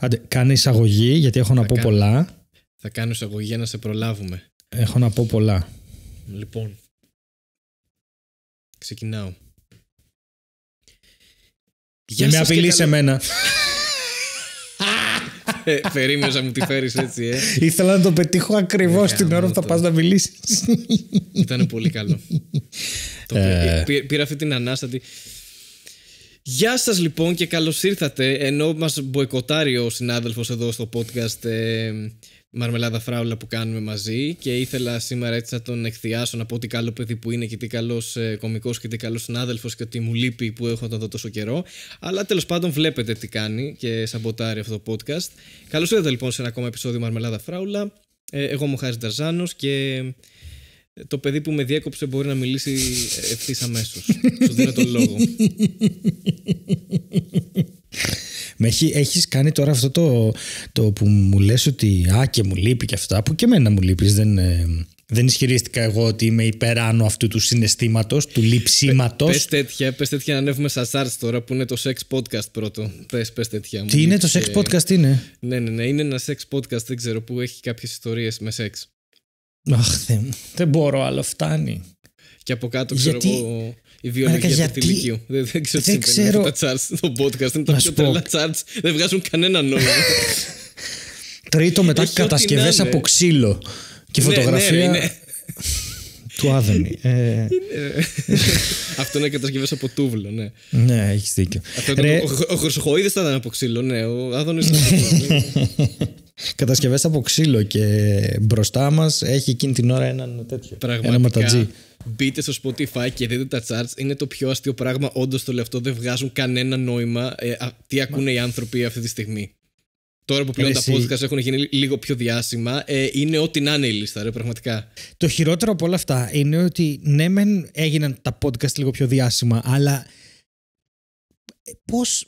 Άντε, κάνε εισαγωγή, γιατί έχω να πω πολλά. Θα κάνω εισαγωγή για να σε προλάβουμε. Έχω να πω πολλά. Λοιπόν, ξεκινάω. Για με απειλεί σε μένα. Ε, περίμενα να μου τη φέρεις έτσι, ε. Ήθελα να το πετύχω ακριβώς ε, την ώρα που θα πας να μιλήσεις. Ήταν πολύ καλό. Ε. Πήρα αυτή την ανάστατη. Γεια σας λοιπόν και καλώς ήρθατε ενώ μας μποϊκοτάρει ο συνάδελφος εδώ στο podcast ε, Μαρμελάδα Φράουλα που κάνουμε μαζί και ήθελα σήμερα έτσι να τον εκθιάσω να πω τι καλό παιδί που είναι και τι καλός ε, κομικός και τι καλός συνάδελφος και ότι μου λείπει που έχω τον δω τόσο καιρό αλλά τέλος πάντων βλέπετε τι κάνει και σαμποτάρει αυτό το podcast Καλώς ήρθατε λοιπόν σε ένα ακόμα επεισόδιο Μαρμελάδα Φράουλα ε, εγώ είμαι ο Χάρης και το παιδί που με διέκοψε μπορεί να μιλήσει ευθύς αμέσως. Σου δίνω τον λόγο. έχει, έχεις κάνει τώρα αυτό το, το που μου λες ότι «Α, και μου λείπει και αυτά» που και εμένα μου λείπεις, δεν, ε, δεν ισχυρίστηκα εγώ ότι είμαι υπεράνω αυτού του συναισθήματος, του λειψίματος. Πες τέτοια, πες τέτοια να ανέβουμε σαν σάρτς τώρα που είναι το sex podcast πρώτο. Πες πες τέτοια. Τι είναι το sex ε, podcast, είναι. Ναι, ναι, ναι, είναι ένα sex podcast, δεν ξέρω που έχει κάποιες ιστορίες με σεξ. Αχ, δεν, δεν μπορώ άλλο, φτάνει. Και από κάτω ξέρω εγώ η βιολογία γιατί... του γιατί... Δεν, ξέρω τι ξέρω... τα charts στο podcast. Είναι τα πιο τρελά charts. Δεν βγάζουν κανένα νόημα. Τρίτο μετά κατασκευέ από ξύλο και ναι, φωτογραφία. Ναι, ναι, του Άδωνη. Ε... Αυτό είναι κατασκευές από τούβλο, ναι. Ναι, έχεις δίκιο. Ο, ο, θα ήταν από ξύλο, ναι. Ο Άδωνης. κατασκευές από ξύλο και μπροστά μας έχει εκείνη την ώρα έναν τέτοιο. Πραγματικά. Μπείτε στο Spotify και δείτε τα charts. Είναι το πιο αστείο πράγμα. Όντως το λεφτό δεν βγάζουν κανένα νόημα. Ε, τι ακούνε οι άνθρωποι αυτή τη στιγμή. Τώρα που πλέον τα podcast έχουν γίνει λίγο πιο διάσημα, ε, είναι ό,τι να είναι η λίστα, ρε, πραγματικά. Το χειρότερο από όλα αυτά είναι ότι ναι, μεν έγιναν τα podcast λίγο πιο διάσημα, αλλά ε, πώς,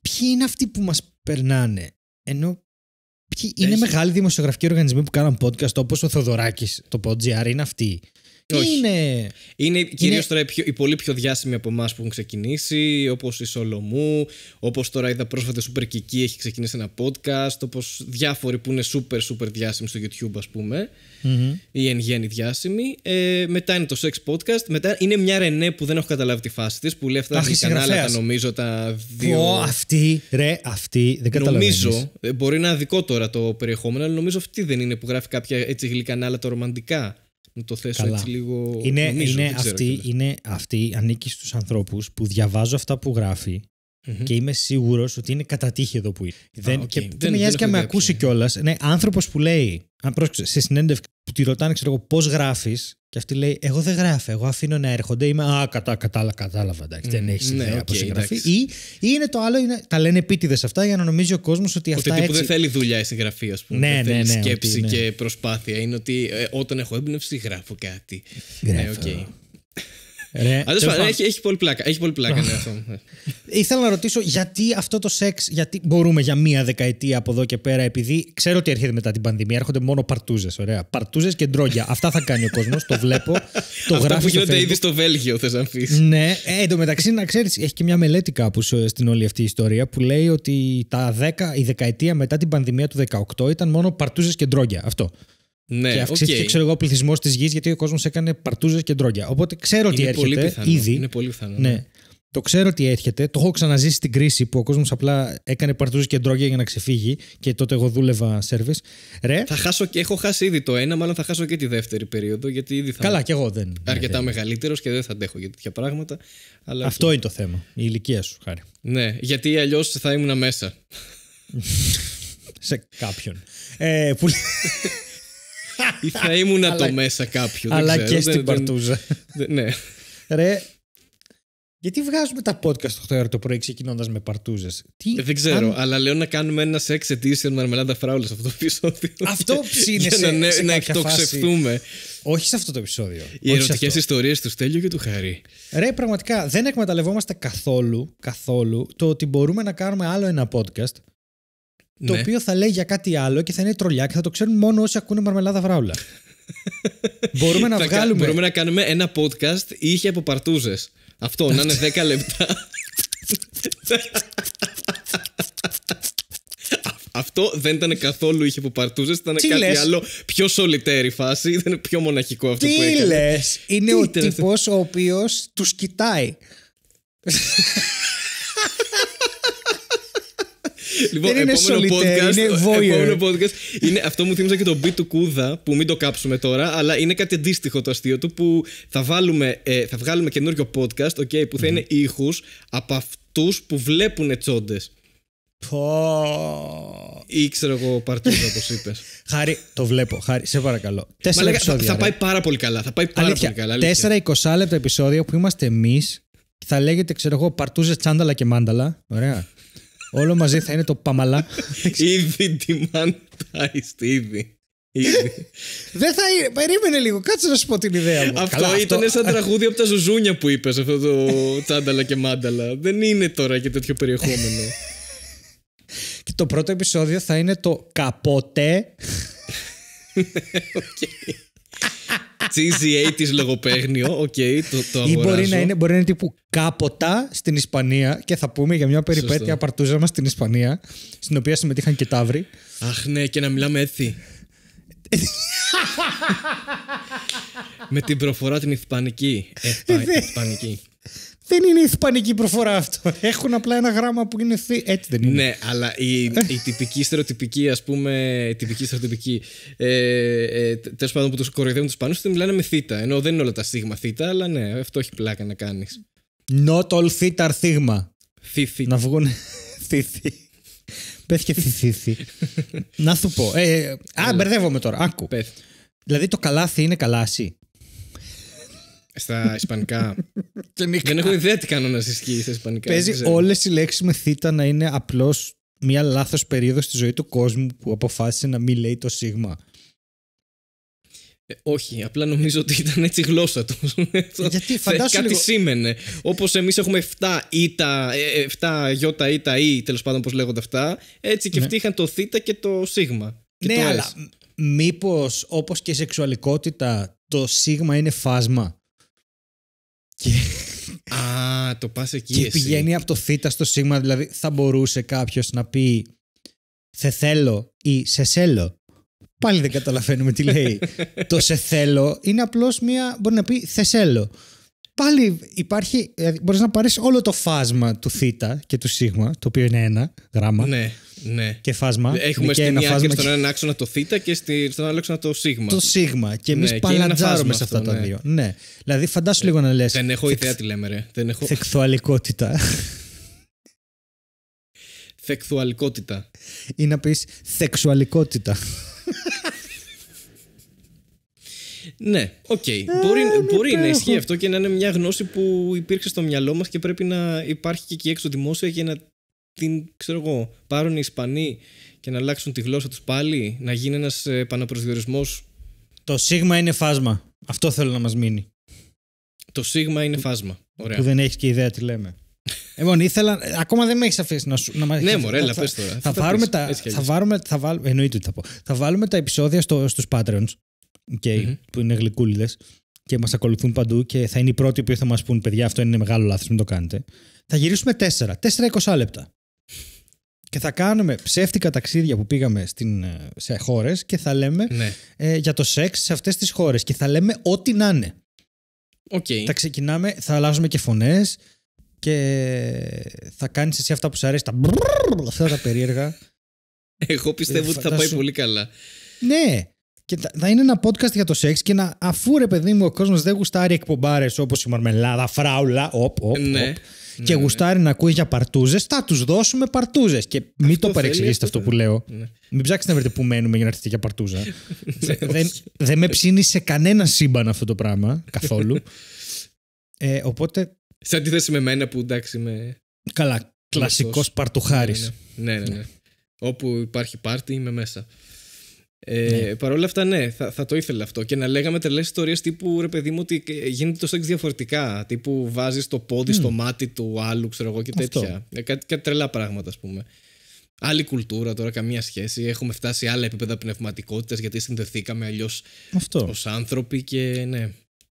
ποιοι είναι αυτοί που μας περνάνε. Ενώ Ποιοι είναι μεγάλοι δημοσιογραφικοί οργανισμοί που κάνουν podcast όπως ο Θοδωράκη, το PodGR, είναι αυτοί. Όχι. Είναι, είναι κυρίως τώρα οι, πιο, πολύ πιο διάσημοι από εμάς που έχουν ξεκινήσει, όπως η Σολομού, όπως τώρα είδα πρόσφατα Super Kiki έχει ξεκινήσει ένα podcast, όπως διάφοροι που είναι super super διάσημοι στο YouTube, ας πουμε ή εν γέννη διάσημοι. Ε, μετά είναι το Sex Podcast. Μετά είναι μια Ρενέ που δεν έχω καταλάβει τη φάση της, που λέει αυτά τα κανάλια τα νομίζω τα δύο. Ω, αυτή, ρε, αυτή δεν καταλαβαίνω. Νομίζω, ε, μπορεί να είναι αδικό τώρα το περιεχόμενο, αλλά νομίζω αυτή δεν είναι που γράφει κάποια έτσι γλυκανάλα τα ρομαντικά να το θέσω Καλά. έτσι λίγο. Είναι, νομίζω, είναι, αυτή, είναι αυτή, ανήκει στους ανθρώπους που διαβάζω αυτά που γράφει Mm-hmm. Και είμαι σίγουρος ότι είναι κατά τύχη εδώ που είναι. δεν, και, δεν, δεν με νοιάζει και αν με ακούσει κιόλας. Ναι, άνθρωπος που λέει, αν πρόσεξε, σε συνέντευξη που τη ρωτάνε, ξέρω εγώ, πώς γράφεις, και αυτή λέει, Εγώ δεν γράφω. Εγώ αφήνω να έρχονται. Είμαι, Α, κατά, κατάλαβα. Εντάξει, mm, δεν ναι, έχει ναι, ιδέα okay, πώ γράφει. Ή, ή είναι το άλλο, είναι, τα λένε επίτηδες αυτά για να νομίζει ο κόσμος ότι αυτά. Ότι έτσι... δεν θέλει δουλειά η συγγραφή, ας πούμε. Ναι, ναι, ναι, σκέψη ναι. και προσπάθεια. Είναι ότι ε, όταν έχω έμπνευση γράφω κάτι. Ναι, Ρε, έχει, έχει πολύ πλάκα. Έχει πολύ πλάκα ναι, αυτό. Ναι. Ήθελα να ρωτήσω γιατί αυτό το σεξ, γιατί μπορούμε για μία δεκαετία από εδώ και πέρα, επειδή ξέρω ότι έρχεται μετά την πανδημία, έρχονται μόνο παρτούζες. Ωραία. Παρτούζες και ντρόγια. Αυτά θα κάνει ο κόσμος, το βλέπω. Το γράφει. Αυτό που γίνονται ήδη στο Βέλγιο, θες να πεις. Ναι, ε, εν τω μεταξύ, να ξέρεις, έχει και μια μελέτη κάπου στην όλη αυτή η ιστορία που λέει ότι τα 10, η δεκαετία μετά την πανδημία του 18 ήταν μόνο παρτούζες και ντρόγια. Αυτό. Ναι, και αυξήθηκε ξέρω ο πληθυσμός της γης γιατί ο κόσμος έκανε παρτούζες και ντρόγκια. Οπότε ξέρω ότι έρχεται. Πολύ πιθανό. ήδη. Είναι πολύ πιθανό. Ναι. ναι. Το ξέρω ότι έρχεται. Το έχω ξαναζήσει στην κρίση που ο κόσμος απλά έκανε παρτούζες και ντρόγκια για να ξεφύγει και τότε εγώ δούλευα σερβις. Ρε. Θα χάσω και έχω χάσει ήδη το ένα, μάλλον θα χάσω και τη δεύτερη περίοδο. Γιατί ήδη θα Καλά, κι εγώ δεν. Αρκετά μεγαλύτερος και δεν θα αντέχω για τέτοια πράγματα. Αλλά Αυτό είναι το θέμα. Η ηλικία σου, χάρη. Ναι, γιατί αλλιώς θα ήμουν μέσα. Σε κάποιον. Ε, που... ή θα ήμουν το μέσα κάποιου. Αλλά ξέρω, και στην δεν, παρτούζα. ναι. Ρε, γιατί βγάζουμε τα podcast 8 ώρα το πρωί ξεκινώντας με παρτούζες. Τι... Ε, δεν ξέρω, αν... αλλά λέω να κάνουμε ένας σεξ edition μαρμελάντα φράουλα σε αυτό το επεισόδιο. Αυτό ψήνεσαι. Για να, ναι, σε να εκτοξευτούμε. Όχι σε αυτό το επεισόδιο. Οι ερωτικέ ιστορίες του Στέλιου και του Χαρή. Ρε, πραγματικά δεν εκμεταλλευόμαστε καθόλου, καθόλου το ότι μπορούμε να κάνουμε άλλο ένα podcast το ναι. οποίο θα λέει για κάτι άλλο και θα είναι τρολιά και θα το ξέρουν μόνο όσοι ακούνε μαρμελάδα βράουλα. μπορούμε να βγάλουμε. Μπορούμε να κάνουμε ένα podcast ή είχε από παρτούζες. Αυτό να είναι 10 λεπτά. Αυτό δεν ήταν καθόλου είχε που παρτούζες, ήταν κάτι άλλο πιο σολιτέρη φάση, ήταν πιο μοναχικό αυτό που έκανε. Λες? Είναι ο τύπος ο οποίος τους κοιτάει. Λοιπόν, δεν είναι επόμενο, podcast, είναι επόμενο podcast είναι, αυτό μου θύμισε και το beat του Κούδα που μην το κάψουμε τώρα, αλλά είναι κάτι αντίστοιχο το αστείο του που θα, βάλουμε, ε, θα βγάλουμε καινούριο podcast okay, που θα είναι ήχους από αυτούς που βλέπουν τσόντες. Πω. Ή ξέρω εγώ παρτούζα όπως είπες. Χάρη, το βλέπω. Χάρη, σε παρακαλώ. Τέσσερα λέγα, επεισόδια. Θα, πάει πάρα πολύ καλά. Θα πάει πάρα αλήθεια, πολύ καλά. Τέσσερα εικοσάλεπτα επεισόδια που είμαστε εμείς θα λέγεται, ξέρω εγώ, παρτούζες τσάνταλα και μάνταλα. Ωραία. Όλο μαζί θα είναι το παμαλά. Ήδη demonetized, ήδη. Δεν θα είναι. Περίμενε λίγο, κάτσε να σου πω την ιδέα μου. Αυτό ήταν σαν τραγούδι από τα ζουζούνια που είπες, αυτό το τσάνταλα και μάνταλα. Δεν είναι τώρα και τέτοιο περιεχόμενο. και το πρώτο επεισόδιο θα είναι το καπότε. Ναι, οκ. Cheesy 80s λογοπαίγνιο. Οκ, το, το αγοράζω. Ή μπορεί να, είναι, μπορεί να είναι τύπου κάποτα στην Ισπανία και θα πούμε για μια περιπέτεια Σωστό. παρτούζα μα στην Ισπανία, στην οποία συμμετείχαν και ταύροι. Αχ, ναι, και να μιλάμε έτσι. Με την προφορά την Ισπανική. Ε, ναι. Ισπανική. Δεν είναι η ισπανική προφορά αυτό. Έχουν απλά ένα γράμμα που είναι θύ... έτσι δεν είναι. Ναι, αλλά η, η τυπική στερεοτυπική, ας πούμε, η τυπική στερεοτυπική. Ε, ε, Τέλος πάντων που τους κοροϊδεύουν τους Ισπανούς, μιλάνε με θ. Ενώ δεν είναι όλα τα σίγμα θ, αλλά ναι, αυτό έχει πλάκα να κάνεις. Not all θ are σίγμα. Θήθη. Να βγουν. Θήθη. Πες και θήθη. να σου πω. Ε, ε α, μπερδεύομαι τώρα. Άκου. Πες. Δηλαδή το καλάθι είναι καλάσι στα Ισπανικά. Δεν έχω ιδέα τι κανόνα ισχύει στα Ισπανικά. Παίζει όλες οι λέξεις με θήτα να είναι απλώς μία λάθος περίοδος στη ζωή του κόσμου που αποφάσισε να μην λέει το σίγμα. Ε, όχι, απλά νομίζω ότι ήταν έτσι η γλώσσα του. Ε, γιατί φαντάσου Κάτι λίγο... σήμαινε. Όπως εμείς έχουμε 7 ήτα, 7 ε, γιώτα ήτα ή τέλος πάντων πώς λέγονται αυτά, έτσι και ναι. είχαν το θήτα και το σίγμα. Και ναι, το αλλά μήπως όπως και η σεξουαλικότητα το σίγμα είναι φάσμα. Και... Α, το πας εκεί. Και πηγαίνει από το φύτα στο σίγμα, δηλαδή θα μπορούσε κάποιος να πει σε θέλω ή σε θέλω. Πάλι δεν καταλαβαίνουμε τι λέει. το σε θέλω είναι απλώς μία. Μπορεί να πει θεσέλο πάλι υπάρχει, ε, μπορείς να πάρεις όλο το φάσμα του θ και του σ, το οποίο είναι ένα γράμμα. Ναι, ναι. Και φάσμα. Ε, έχουμε και στην ένα φάσμα στον άξονα το θ και στον άλλο άξονα το σ. Το σ. Και εμείς ναι, σε αυτά τα ναι. δύο. Ναι. Δηλαδή, φαντάσου ε, λίγο να λες. Δεν έχω ιδέα τι λέμε, ρε. Δεν έχω... Θεκθουαλικότητα. Θεκθουαλικότητα. Ή να πεις σεξουαλικότητα. Ναι, οκ. Okay. Ε, μπορεί, να ισχύει αυτό και να είναι μια γνώση που υπήρξε στο μυαλό μας και πρέπει να υπάρχει και εκεί έξω δημόσια για να την ξέρω εγώ, πάρουν οι Ισπανοί και να αλλάξουν τη γλώσσα τους πάλι, να γίνει ένας επαναπροσδιορισμό. Το σίγμα είναι φάσμα. Αυτό θέλω να μας μείνει. Το σίγμα είναι φάσμα. Ωραία. Που δεν έχεις και ιδέα τι λέμε. Λοιπόν, ήθελα. Ακόμα δεν με έχεις αφήσει να σου. Να μας... Ναι, μωρέ, έλα, πες τώρα. Θα, θα, Θα βάλουμε, θα θα Θα βάλουμε τα επεισόδια στο, στους Patreons okay, mm-hmm. που είναι γλυκούλιδες και μας ακολουθούν παντού και θα είναι οι πρώτοι που θα μας πούν: Παιδιά, αυτό είναι μεγάλο λάθος, μην το κάνετε. Θα γυρίσουμε 4, 4-20 λεπτά. Και θα κάνουμε ψεύτικα ταξίδια που πήγαμε στην, ε, σε χώρες και θα λέμε ναι. ε, για το σεξ σε αυτές τις χώρες. Και θα λέμε ό,τι να είναι. Okay. Θα ξεκινάμε, θα αλλάζουμε και φωνές και θα κάνεις εσύ αυτά που σου αρέσει. Τα μπρρρρ, αυτά τα περίεργα. Εγώ πιστεύω ότι θα πάει πολύ καλά. Ναι, και θα είναι ένα podcast για το σεξ και να, αφού ρε παιδί μου ο κόσμος δεν γουστάρει εκπομπάρες όπως η Μαρμελάδα, Φράουλα, οπ, οπ, ναι, ναι, και ναι, γουστάρει να ακούει για παρτούζες, θα τους δώσουμε παρτούζες. Και μην το παρεξηγήσετε αυτό που λέω. Ναι. Μην ψάξετε να βρείτε που μένουμε για να έρθετε για παρτούζα. δεν, δεν με ψήνει σε κανένα σύμπαν αυτό το πράγμα καθόλου. ε, οπότε. Σε αντίθεση με μένα που εντάξει με. Καλά. Κλασικό παρτουχάρη. Ναι, ναι, ναι, ναι. Όπου υπάρχει πάρτι είμαι μέσα. Ε, ναι. Παρ' όλα αυτά, ναι, θα, θα το ήθελα αυτό. Και να λέγαμε τρελές ιστορίες τύπου ρε παιδί μου ότι γίνεται το σεξ διαφορετικά. Τύπου βάζεις το πόδι στο μάτι του άλλου, ξέρω εγώ και τέτοια. Ε, κάτι, τρελά πράγματα, ας πούμε. Άλλη κουλτούρα τώρα, καμία σχέση. Έχουμε φτάσει σε άλλα επίπεδα πνευματικότητας γιατί συνδεθήκαμε αλλιώς ως άνθρωποι και ναι.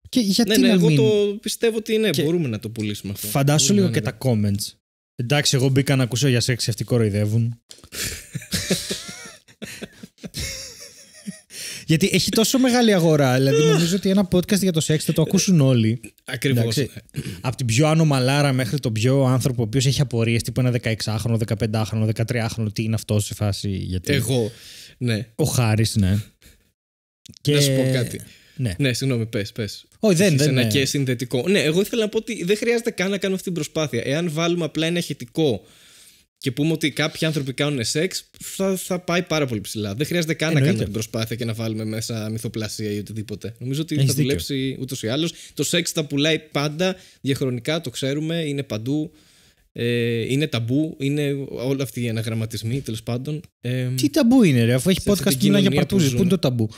Και γιατί ναι, ναι, να εγώ το πιστεύω ότι ναι, μπορούμε να το πουλήσουμε αυτό. Φαντάσου λίγο και τα comments. Εντάξει, εγώ μπήκα να ακούσω για σεξ αυτοί κοροϊδεύουν. Γιατί έχει τόσο μεγάλη αγορά. Δηλαδή, νομίζω ότι ένα podcast για το σεξ θα το ακούσουν όλοι. Ακριβώς. Από την πιο ανομαλάρα μέχρι τον πιο άνθρωπο ο οποίος έχει που ενα τύπου ένα 16χρονο, 15χρονο, 13χρονο, τι είναι αυτός σε φάση. Γιατί... Εγώ. Ναι. Ο Χάρης, ναι. Και... Να σου πω κάτι. Ναι, ναι συγγνώμη, πες. Πες. Όχι, δεν είναι. Ένα και συνδετικό. Ναι, εγώ ήθελα να πω ότι δεν χρειάζεται καν να κάνω αυτή την προσπάθεια. Εάν βάλουμε απλά ένα ηχητικό και πούμε ότι κάποιοι άνθρωποι κάνουν σεξ, θα, θα πάει πάρα πολύ ψηλά. Δεν χρειάζεται καν να κάνουμε την προσπάθεια και να βάλουμε μέσα μυθοπλασία ή οτιδήποτε. Νομίζω ότι Έχεις θα δουλέψει ούτως ή άλλως. Το σεξ τα πουλάει πάντα διαχρονικά, το ξέρουμε, είναι παντού. Ε, είναι ταμπού, είναι όλοι αυτοί οι αναγραμματισμοί τέλος πάντων. Ε, Τι ταμπού είναι, ρε, αφού έχει podcast που για παρτούζες. Πού είναι το ταμπού.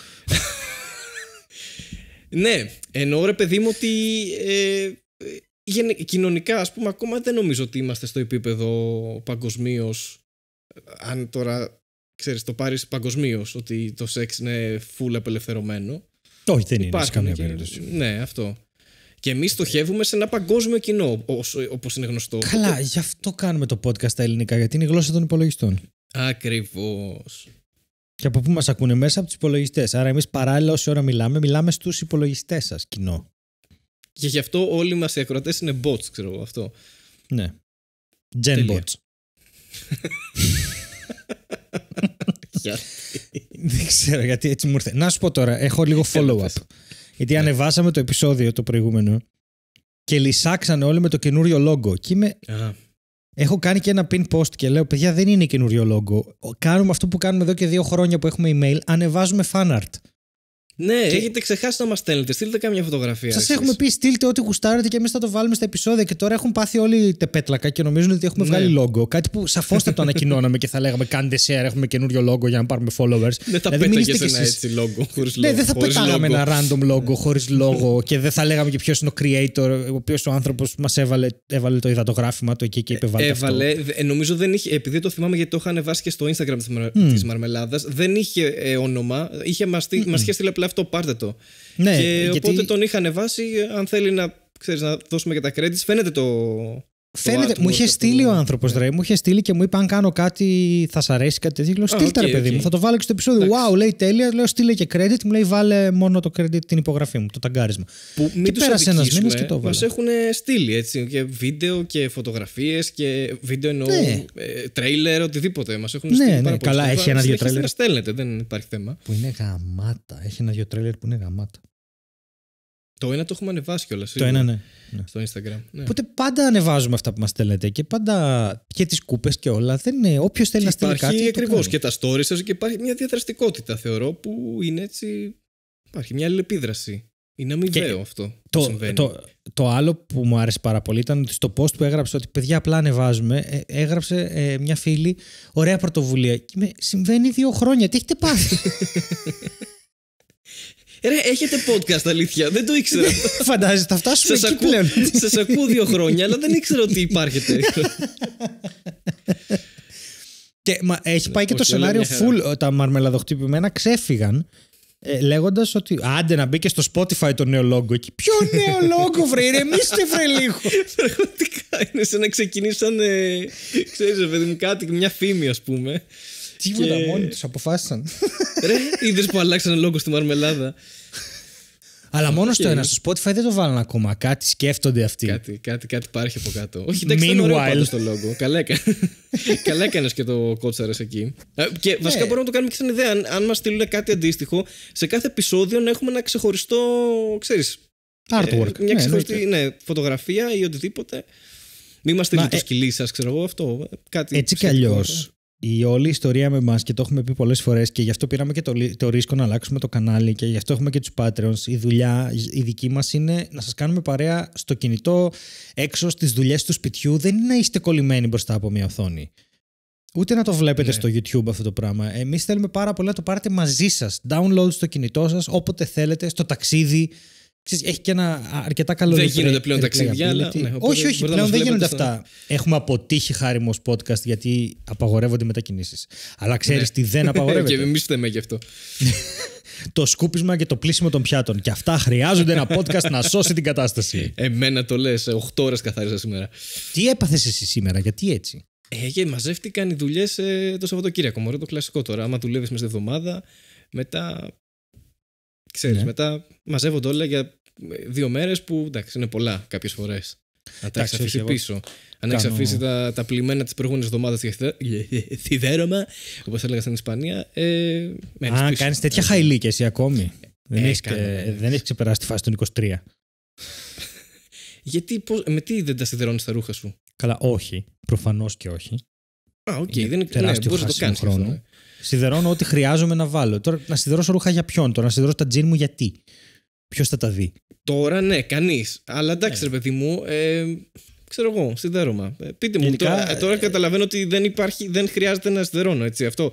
ναι, εννοώ ρε παιδί μου ότι ε, κοινωνικά ας πούμε ακόμα δεν νομίζω ότι είμαστε στο επίπεδο παγκοσμίως. αν τώρα ξέρεις το πάρεις παγκοσμίως ότι το σεξ είναι full απελευθερωμένο όχι δεν είναι σε καμία περίπτωση ναι αυτό και εμείς στοχεύουμε σε ένα παγκόσμιο κοινό, όπως είναι γνωστό. Καλά, γι' αυτό κάνουμε το podcast στα ελληνικά, γιατί είναι η γλώσσα των υπολογιστών. Ακριβώς. Και από πού μας ακούνε, μέσα από τους υπολογιστές. Άρα, εμείς παράλληλα, όση ώρα μιλάμε, μιλάμε στους υπολογιστές σας κοινό. Και γι' αυτό όλοι μας οι ακροατές είναι bots, ξέρω εγώ αυτό. Ναι. Gen bots. Δεν ξέρω γιατί έτσι μου ήρθε. Να σου πω τώρα, έχω λίγο follow-up. γιατί ναι. ανεβάσαμε το επεισόδιο το προηγούμενο και λυσάξανε όλοι με το καινούριο λόγο. Και είμαι... Έχω κάνει και ένα pin post και λέω: Παιδιά, δεν είναι καινούριο λόγο. Κάνουμε αυτό που κάνουμε εδώ και δύο χρόνια που έχουμε email. Ανεβάζουμε fan art. Ναι, έχετε ξεχάσει να μας στέλνετε. Στείλτε κάμια φωτογραφία. Σας έχουμε πει, στείλτε ό,τι γουστάρετε και εμείς θα το βάλουμε στα επεισόδια. Και τώρα έχουν πάθει όλοι τεπέτλακα και νομίζουν ότι έχουμε ναι. βγάλει λόγο. Κάτι που σαφώς θα το ανακοινώναμε και θα λέγαμε κάντε share, έχουμε καινούριο λόγο για να πάρουμε followers. Δεν θα δηλαδή, πέταγε ένα έτσι λόγο. χωρί ναι, λόγο, δεν θα πετάγαμε ένα random λόγο χωρίς λόγο και δεν θα λέγαμε και ποιος είναι ο creator, ο οποίος ο άνθρωπος μας έβαλε, έβαλε το υδατογράφημα του εκεί και είπε Έβαλε, αυτό. Ε, νομίζω δεν είχε, επειδή το θυμάμαι γιατί το είχαν βάσει και στο Instagram της Μαρμελάδας, δεν είχε ε, όνομα. μα είχε στείλει απλά αυτό, πάρτε το. Ναι, και οπότε τον είχαν βάσει, ε, αν θέλει να, ξέρεις, να δώσουμε και τα credits, φαίνεται το, Φαίνεται, μου είχε στείλει ο άνθρωπος, ρε. Ναι. Μου είχε στείλει και μου είπε: Αν κάνω κάτι, θα σ' αρέσει κάτι τέτοιο. Λέω: Στείλτε, ρε παιδί μου, θα το βάλω και στο επεισόδιο. Wow, λέει τέλεια. Λέω: Στείλε και credit. Μου λέει: Βάλε μόνο το credit την υπογραφή μου, το ταγκάρισμα. Που και πέρασε ένας μήνα και το βάλε. Μα έχουν στείλει έτσι. Και βίντεο και φωτογραφίες και βίντεο εννοώ. Ναι. Ε, τρέιλερ, οτιδήποτε. Μας έχουν ναι, στείλει. Ναι, καλά, έχει ένα-δύο τρέιλερ. Δεν υπάρχει θέμα. Που είναι γαμάτα. Έχει ένα-δύο τρέιλερ που είναι γαμάτα. Το ένα το έχουμε ανεβάσει κιόλας. Το ένα, ναι, ναι. Στο Instagram. Ναι. Οπότε πάντα ανεβάζουμε αυτά που μας στέλνετε και πάντα και τις κούπες και όλα. Δεν είναι... Όποιος θέλει να στείλει κάτι. Υπάρχει ακριβώ και τα stories σας και υπάρχει μια διαδραστικότητα θεωρώ που είναι έτσι. Υπάρχει μια αλληλεπίδραση. Είναι αμοιβαίο αυτό το, που συμβαίνει. Το, το, άλλο που μου άρεσε πάρα πολύ ήταν ότι στο post που έγραψε ότι παιδιά απλά ανεβάζουμε. Ε, έγραψε ε, μια φίλη, ωραία πρωτοβουλία. Και με, συμβαίνει δύο χρόνια. Τι έχετε πάθει. Ρε, έχετε podcast αλήθεια. Δεν το ήξερα. Φαντάζεσαι, θα φτάσουμε σας εκεί πλέον. Σας ακούω δύο χρόνια, αλλά δεν ήξερα ότι υπάρχετε. και μα, έχει πάει και το σενάριο full. Τα μαρμελαδοχτυπημένα ξέφυγαν. Ε, Λέγοντας ότι άντε να μπει και στο Spotify το νέο λόγο εκεί. Ποιο νέο λόγο, βρε, ηρεμήστε, βρε λίγο. Πραγματικά είναι σαν να ξεκινήσαν, ξέρεις, μια φήμη, ας πούμε. Τίποτα, και... μόνοι τους αποφάσισαν. Ρε, είδες που αλλάξαν λόγο στη μαρμελάδα. Αλλά μόνο στο ένα, στο Spotify δεν το βάλαν ακόμα. Κάτι σκέφτονται αυτοί. Κάτι, κάτι, κάτι υπάρχει από κάτω. Όχι, δεν ξέρω ήταν στο το λόγο. Καλά έκανε. Καλά έκανες και το κότσαρε εκεί. Ε, και ναι. βασικά μπορούμε να το κάνουμε και σαν ιδέα. Αν, αν μας στείλουν κάτι αντίστοιχο, σε κάθε επεισόδιο να έχουμε ένα ξεχωριστό, ξέρεις. Ε, artwork. Ε, μια ναι, ξεχωριστή ναι, φωτογραφία ή οτιδήποτε. Μην μας στείλει το ε, σκυλί σας, ξέρω εγώ αυτό. Κάτι Έτσι κι αλλιώς η όλη η ιστορία με εμάς και το έχουμε πει πολλές φορές και γι' αυτό πήραμε και το, το ρίσκο να αλλάξουμε το κανάλι και γι' αυτό έχουμε και τους Patreons. Η δουλειά, η δική μας είναι να σας κάνουμε παρέα στο κινητό, έξω στις δουλειές του σπιτιού. Δεν είναι να είστε κολλημένοι μπροστά από μια οθόνη. Ούτε να το βλέπετε ναι. στο YouTube αυτό το πράγμα. Εμείς θέλουμε πάρα πολύ να το πάρετε μαζί σας. Download στο κινητό σας, όποτε θέλετε, στο ταξίδι. Ξέρεις, έχει και ένα αρκετά καλό Δεν γίνονται πλέον ταξίδια, ναι, όχι, όχι, πλέον δεν γίνονται αυτά. Έχουμε αποτύχει χάρη ως podcast γιατί απαγορεύονται μετακινήσεις. Αλλά ξέρεις ναι. τι δεν απαγορεύεται. και εμείς με γι' αυτό. το σκούπισμα και το πλήσιμο των πιάτων. Και αυτά χρειάζονται ένα podcast να σώσει την κατάσταση. Εμένα το λες, 8 ώρες καθάρισα σήμερα. Τι έπαθες εσύ σήμερα, γιατί έτσι. Ε, μαζεύτηκαν οι δουλειές ε, το Σαββατοκύριακο. Μωρέ, το κλασικό τώρα. Άμα δουλεύεις μέσα εβδομάδα, μετά Ξέρεις, ναι. μετά μαζεύονται όλα για δύο μέρες που εντάξει είναι πολλά κάποιες φορές. Να τα έχεις αφήσει πίσω. Αν έχεις αφήσει τα, τα πλημμένα της προηγούμενης εβδομάδας για θηδέρωμα, όπως έλεγα στην Ισπανία. Ε, Α, κάνεις τέτοια χαϊλή και εσύ ακόμη. δεν έχει ε, ξεπεράσει τη φάση των 23. Γιατί, με τι δεν τα σιδερώνεις τα ρούχα σου. Καλά, όχι. Προφανώς και όχι. Α, οκ, okay, δεν είναι τεράστιο ναι, χάσιμο το χρόνο. Αυτό, Σιδερώνω ό,τι χρειάζομαι να βάλω. Τώρα να σιδερώσω ρούχα για ποιον, τώρα να σιδερώσω τα τζιν μου γιατί. Ποιος θα τα δει. Τώρα ναι, κανείς. Αλλά εντάξει, ναι. ρε παιδί μου, ε, ξέρω εγώ, σιδέρωμα. Ε, πείτε μου, τώρα, τώρα ε, καταλαβαίνω ότι δεν, υπάρχει, δεν χρειάζεται να σιδερώνω. Έτσι, αυτό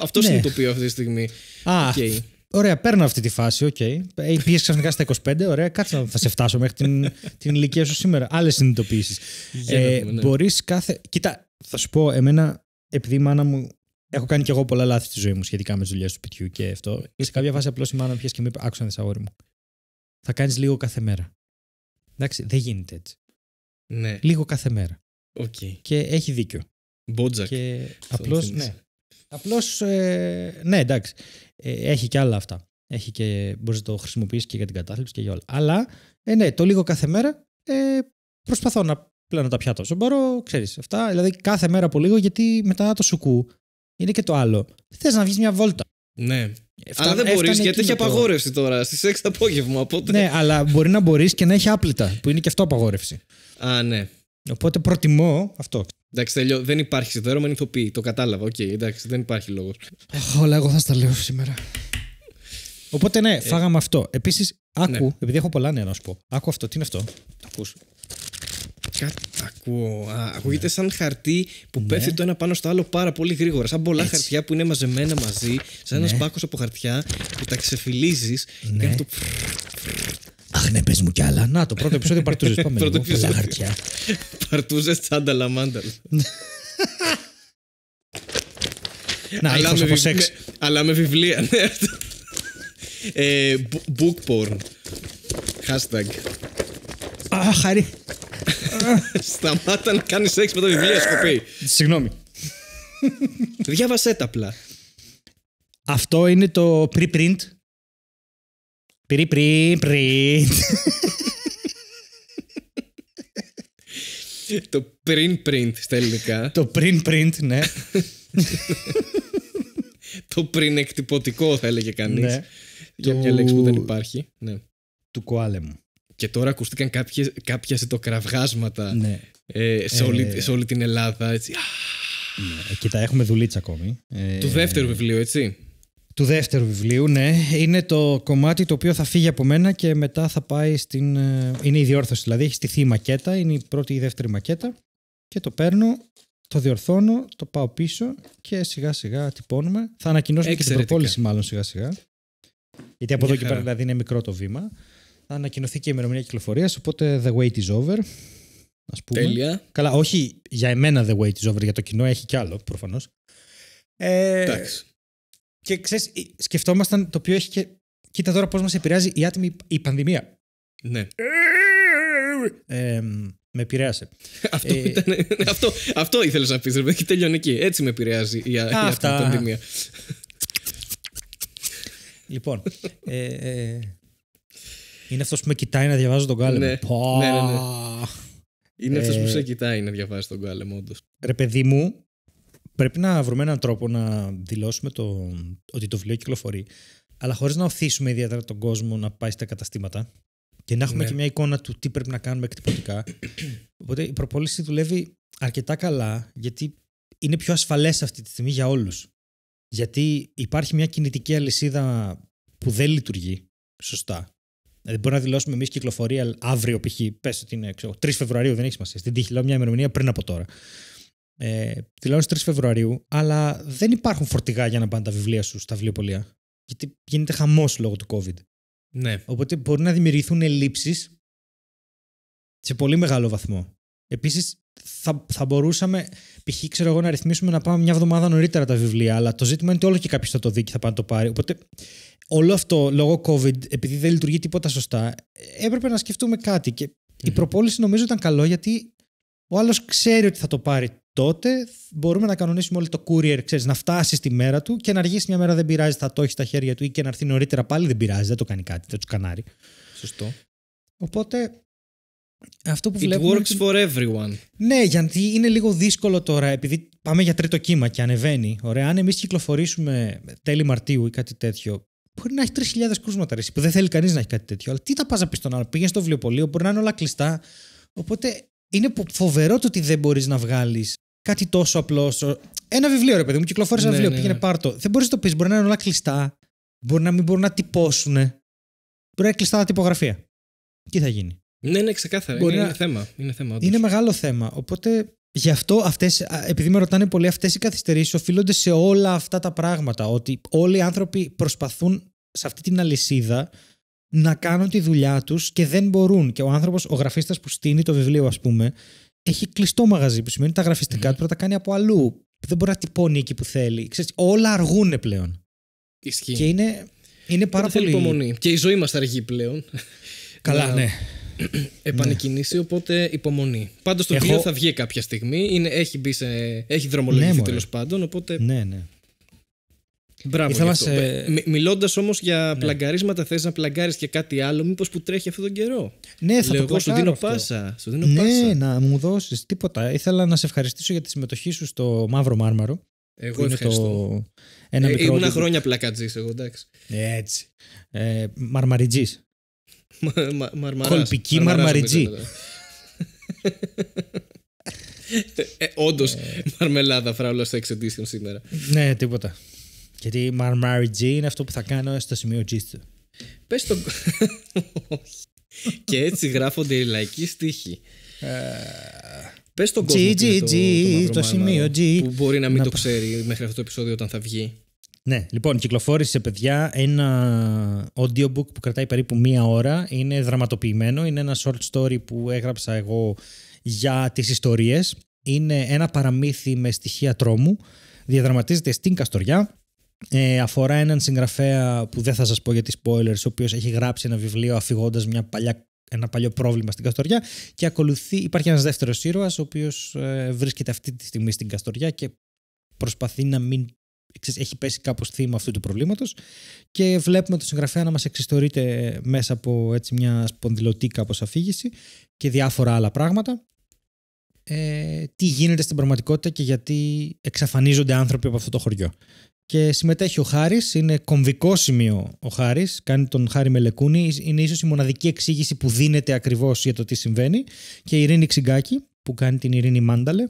αυτό ναι. αυτή τη στιγμή. Α, okay. Ωραία, παίρνω αυτή τη φάση. Οκ. Okay. Ε, Πήγε ξαφνικά στα 25. Ωραία, κάτσε να σε φτάσω μέχρι την, την ηλικία σου σήμερα. Άλλες συνειδητοποιήσεις. ε, ναι. Μπορείς κάθε θα σου πω, εμένα, επειδή η μάνα μου. Έχω κάνει και εγώ πολλά λάθη στη ζωή μου σχετικά με τις δουλειές του σπιτιού και αυτό. Σε κάποια φάση απλώς η μάνα πιέζει και μου είπε: Άκουσα ένα αγόρι μου. Θα κάνεις λίγο κάθε μέρα. Εντάξει, δεν γίνεται έτσι. Ναι. Λίγο κάθε μέρα. Okay. Και έχει δίκιο. Μπότζακ. Και απλώ. Ναι. Απλώς, ε, ναι, εντάξει. Ε, έχει και άλλα αυτά. Έχει και, μπορείς να το χρησιμοποιήσεις και για την κατάθλιψη και για όλα. Αλλά, ε, ναι, το λίγο κάθε μέρα ε, προσπαθώ να πλένω τα πιάτα όσο μπορώ, ξέρεις αυτά. Δηλαδή κάθε μέρα από λίγο, γιατί μετά το σουκού είναι και το άλλο. Θες να βγεις μια βόλτα. Ναι. Εφτά, αλλά δεν μπορείς γιατί έχει απαγόρευση τώρα στι 6 το απόγευμα. Οπότε... Ναι, αλλά μπορεί να μπορείς και να έχει άπλυτα, που είναι και αυτό απαγόρευση. Α, ναι. Οπότε προτιμώ αυτό. Εντάξει, Δεν υπάρχει σιδέρωμα, είναι ηθοποιή. Το κατάλαβα. Οκ, εντάξει, δεν υπάρχει λόγος. Όλα, εγώ θα στα λέω σήμερα. Οπότε ναι, ε. φάγαμε αυτό. Επίσης, άκου, ναι. επειδή έχω πολλά νέα να σου πω. Άκου αυτό, τι είναι αυτό. ακούσω κάτι ακούω. Α, ακούγεται ναι. σαν χαρτί που ναι. πέφτει το ένα πάνω στο άλλο πάρα πολύ γρήγορα. Σαν πολλά Έτσι. χαρτιά που είναι μαζεμένα μαζί, σαν ναι. ένα μπάκο από χαρτιά που τα ξεφυλίζεις ναι. και το. Αχ, ναι, πε μου κι άλλα. Να, το πρώτο επεισόδιο παρτούζε. Πάμε λίγο. Πολλά χαρτιά. παρτούζε τσάντα λαμάνταλ. Να, αλλά με, βιβλία, αλλά με βιβλία, ναι. ε, book porn. Hashtag. Α, χαρί. Σταμάτα να κάνεις σεξ με τα βιβλία, σκοπή. Συγγνώμη. Διάβασέ τα απλά. Αυτό είναι το pre-print. πριν print Το πριν print στα ελληνικά. Το πριν print ναι. Το πριν εκτυπωτικό θα έλεγε κανείς. Ναι. Για μια λέξη που δεν υπάρχει. Ναι. Του κοάλε και τώρα ακούστηκαν κάποιες, κάποια ζητοκραυγάσματα ναι. ε, σε, ε. όλη, ε, σε όλη την Ελλάδα. Έτσι. Ναι, ε, κοίτα, έχουμε δουλίτσα ακόμη. Ε, του δεύτερου βιβλίου, έτσι. Του δεύτερου βιβλίου, ναι. Είναι το κομμάτι το οποίο θα φύγει από μένα και μετά θα πάει στην... Είναι η διόρθωση, δηλαδή έχει στηθεί η μακέτα, είναι η πρώτη ή η δεύτερη μακέτα και το παίρνω το διορθώνω, το πάω πίσω και σιγά σιγά τυπώνουμε. Θα ανακοινώσουμε και την προπόληση μάλλον σιγά σιγά. Γιατί από Μια εδώ και πέρα δηλαδή είναι μικρό το βήμα θα ανακοινωθεί και η ημερομηνία κυκλοφορίας, οπότε the wait is over. Ας πούμε. Τέλεια. Καλά, όχι για εμένα the wait is over, για το κοινό έχει κι άλλο προφανώς. Ε, Εντάξει. Και ξέρεις, ε, σκεφτόμασταν το οποίο έχει και. Κοίτα τώρα πώς μας επηρεάζει η άτιμη η πανδημία. Ναι. Ε, με επηρέασε. αυτό, ε, ήταν, αυτό, αυτό ήθελες να πεις, ρε τελειώνει εκεί. Έτσι με επηρεάζει η, αυτή πανδημία. λοιπόν, ε, ε είναι αυτός που με κοιτάει να διαβάζω τον κάλεμο. Ναι, Πα... ναι, ναι, ναι. Είναι ε... αυτός που σε κοιτάει να διαβάζει τον κάλεμο, όντως. Ρε, παιδί μου, πρέπει να βρούμε έναν τρόπο να δηλώσουμε το... ότι το βιβλίο κυκλοφορεί, αλλά χωρίς να οθήσουμε ιδιαίτερα τον κόσμο να πάει στα καταστήματα και να έχουμε ναι. και μια εικόνα του τι πρέπει να κάνουμε εκτυπωτικά. Οπότε η προπόληση δουλεύει αρκετά καλά, γιατί είναι πιο ασφαλές αυτή τη στιγμή για όλους. Γιατί υπάρχει μια κινητική αλυσίδα που δεν λειτουργεί σωστά Δηλαδή, μπορεί να δηλώσουμε εμείς κυκλοφορία αύριο, π.χ. Πες ότι είναι 3 Φεβρουαρίου, δεν έχει σημασία. Στην τύχη λέω μια ημερομηνία πριν από τώρα. Ε, δηλώνει 3 Φεβρουαρίου, αλλά δεν υπάρχουν φορτηγά για να πάνε τα βιβλία σου στα βιβλιοπολία. Γιατί γίνεται χαμός λόγω του COVID. Ναι. Οπότε μπορεί να δημιουργηθούν ελλείψεις σε πολύ μεγάλο βαθμό. Επίσης, θα, θα μπορούσαμε, π.χ. ξέρω εγώ, να ρυθμίσουμε να πάμε μια εβδομάδα νωρίτερα τα βιβλία, αλλά το ζήτημα είναι ότι όλο και κάποιος θα το δει και θα πάνε το πάρει. Οπότε όλο αυτό λόγω COVID, επειδή δεν λειτουργεί τίποτα σωστά, έπρεπε να σκεφτούμε κάτι. Και η προπόληση νομίζω ήταν καλό γιατί ο άλλος ξέρει ότι θα το πάρει τότε. Μπορούμε να κανονίσουμε όλο το courier, ξέρεις, να φτάσει στη μέρα του και να αργήσει μια μέρα δεν πειράζει, θα το έχει στα χέρια του ή και να έρθει νωρίτερα πάλι δεν πειράζει, δεν το κάνει κάτι, δεν του κανάρει. Σωστό. Οπότε αυτό που It works for everyone. Ναι, γιατί είναι λίγο δύσκολο τώρα, επειδή πάμε για τρίτο κύμα και ανεβαίνει. Ωραία, αν εμείς κυκλοφορήσουμε τέλη Μαρτίου ή κάτι τέτοιο, Μπορεί να έχει 3.000 κρούσματα ρε, που δεν θέλει κανείς να έχει κάτι τέτοιο. Αλλά τι θα πας να πεις στον άλλο, πήγαινε στο βιβλιοπωλείο, μπορεί να είναι όλα κλειστά. Οπότε είναι φοβερό το ότι δεν μπορείς να βγάλεις κάτι τόσο απλό. Ένα βιβλίο, ρε παιδί μου, κυκλοφόρησε ένα ναι, βιβλίο, ναι, πήγαινε ναι. πάρτο. Δεν μπορείς να το πεις, μπορεί να είναι όλα κλειστά, μπορεί να μην μπορούν να τυπώσουν. Μπορεί να είναι κλειστά τα τυπογραφία. Τι θα γίνει. Ναι, ναι, ξεκάθαρα. είναι, να... θέμα. Είναι, θέμα είναι μεγάλο θέμα. Οπότε Γι' αυτό αυτές, επειδή με ρωτάνε πολύ, αυτές οι καθυστερήσεις οφείλονται σε όλα αυτά τα πράγματα. Ότι όλοι οι άνθρωποι προσπαθούν σε αυτή την αλυσίδα να κάνουν τη δουλειά τους και δεν μπορούν. Και ο άνθρωπος, ο γραφίστας που στείνει το βιβλίο ας πούμε, έχει κλειστό μαγαζί που σημαίνει τα γραφιστικά του πρέπει να τα κάνει από αλλού. Δεν μπορεί να τυπώνει εκεί που θέλει. Ξέρεις, όλα αργούν πλέον. Ισχύει. Και είναι, είναι πάρα πολύ... Και η ζωή μας αργεί πλέον. Καλά, ε, ναι. επανεκκινήσει, οπότε υπομονή. Πάντως το βιβλίο θα βγει κάποια στιγμή. Είναι, έχει, μπει έχει δρομολογηθεί ναι, τέλος πάντων. Οπότε... Ναι, ναι. Μπράβο. Ε, ε, Μιλώντας όμως για ναι. πλαγκαρίσματα, θες να πλαγκάρεις και κάτι άλλο, μήπως που τρέχει αυτόν τον καιρό. Ναι, θα το πω σου δίνω ναι, πάσα. δίνω ναι, να μου δώσεις τίποτα. Ήθελα να σε ευχαριστήσω για τη συμμετοχή σου στο Μαύρο Μάρμαρο. Εγώ ευχαριστώ. Το... Ένα ε, ήμουν χρόνια πλακατζής, εγώ εντάξει. Έτσι. Ε, Μαρμαριτζή. Κολπική ναι, μαρμαριτζή. Ναι, ναι. ε, Όντως, μαρμελάδα φράουλα στο εξεντήσεων σήμερα. Ναι, τίποτα. Γιατί μαρμαριτζή είναι αυτό που θα κάνω στο σημείο G του. Πες το. Και έτσι γράφονται οι λαϊκοί στίχοι. Πε το κόμμα G, το, σημείο G. Που μπορεί να μην το ξέρει μέχρι αυτό το επεισόδιο όταν θα βγει. Ναι, λοιπόν, κυκλοφόρησε παιδιά ένα audiobook που κρατάει περίπου μία ώρα. Είναι δραματοποιημένο, είναι ένα short story που έγραψα εγώ για τις ιστορίες. Είναι ένα παραμύθι με στοιχεία τρόμου. Διαδραματίζεται στην Καστοριά. Ε, αφορά έναν συγγραφέα που δεν θα σας πω για τι spoilers, ο οποίος έχει γράψει ένα βιβλίο αφηγώντας μια παλιά ένα παλιό πρόβλημα στην Καστοριά και ακολουθεί, υπάρχει ένας δεύτερος ήρωας ο οποίος ε, βρίσκεται αυτή τη στιγμή στην Καστοριά και προσπαθεί να μην έχει πέσει κάπως θύμα αυτού του προβλήματος και βλέπουμε τον συγγραφέα να μας εξιστορείται μέσα από έτσι μια σπονδυλωτή κάπως αφήγηση και διάφορα άλλα πράγματα ε, τι γίνεται στην πραγματικότητα και γιατί εξαφανίζονται άνθρωποι από αυτό το χωριό. Και συμμετέχει ο Χάρης, είναι κομβικό σημείο ο Χάρης, κάνει τον Χάρη Μελεκούνη, είναι ίσως η μοναδική εξήγηση που δίνεται ακριβώς για το τι συμβαίνει. Και η Ειρήνη Ξυγκάκη, που κάνει την Ειρήνη Μάνταλε,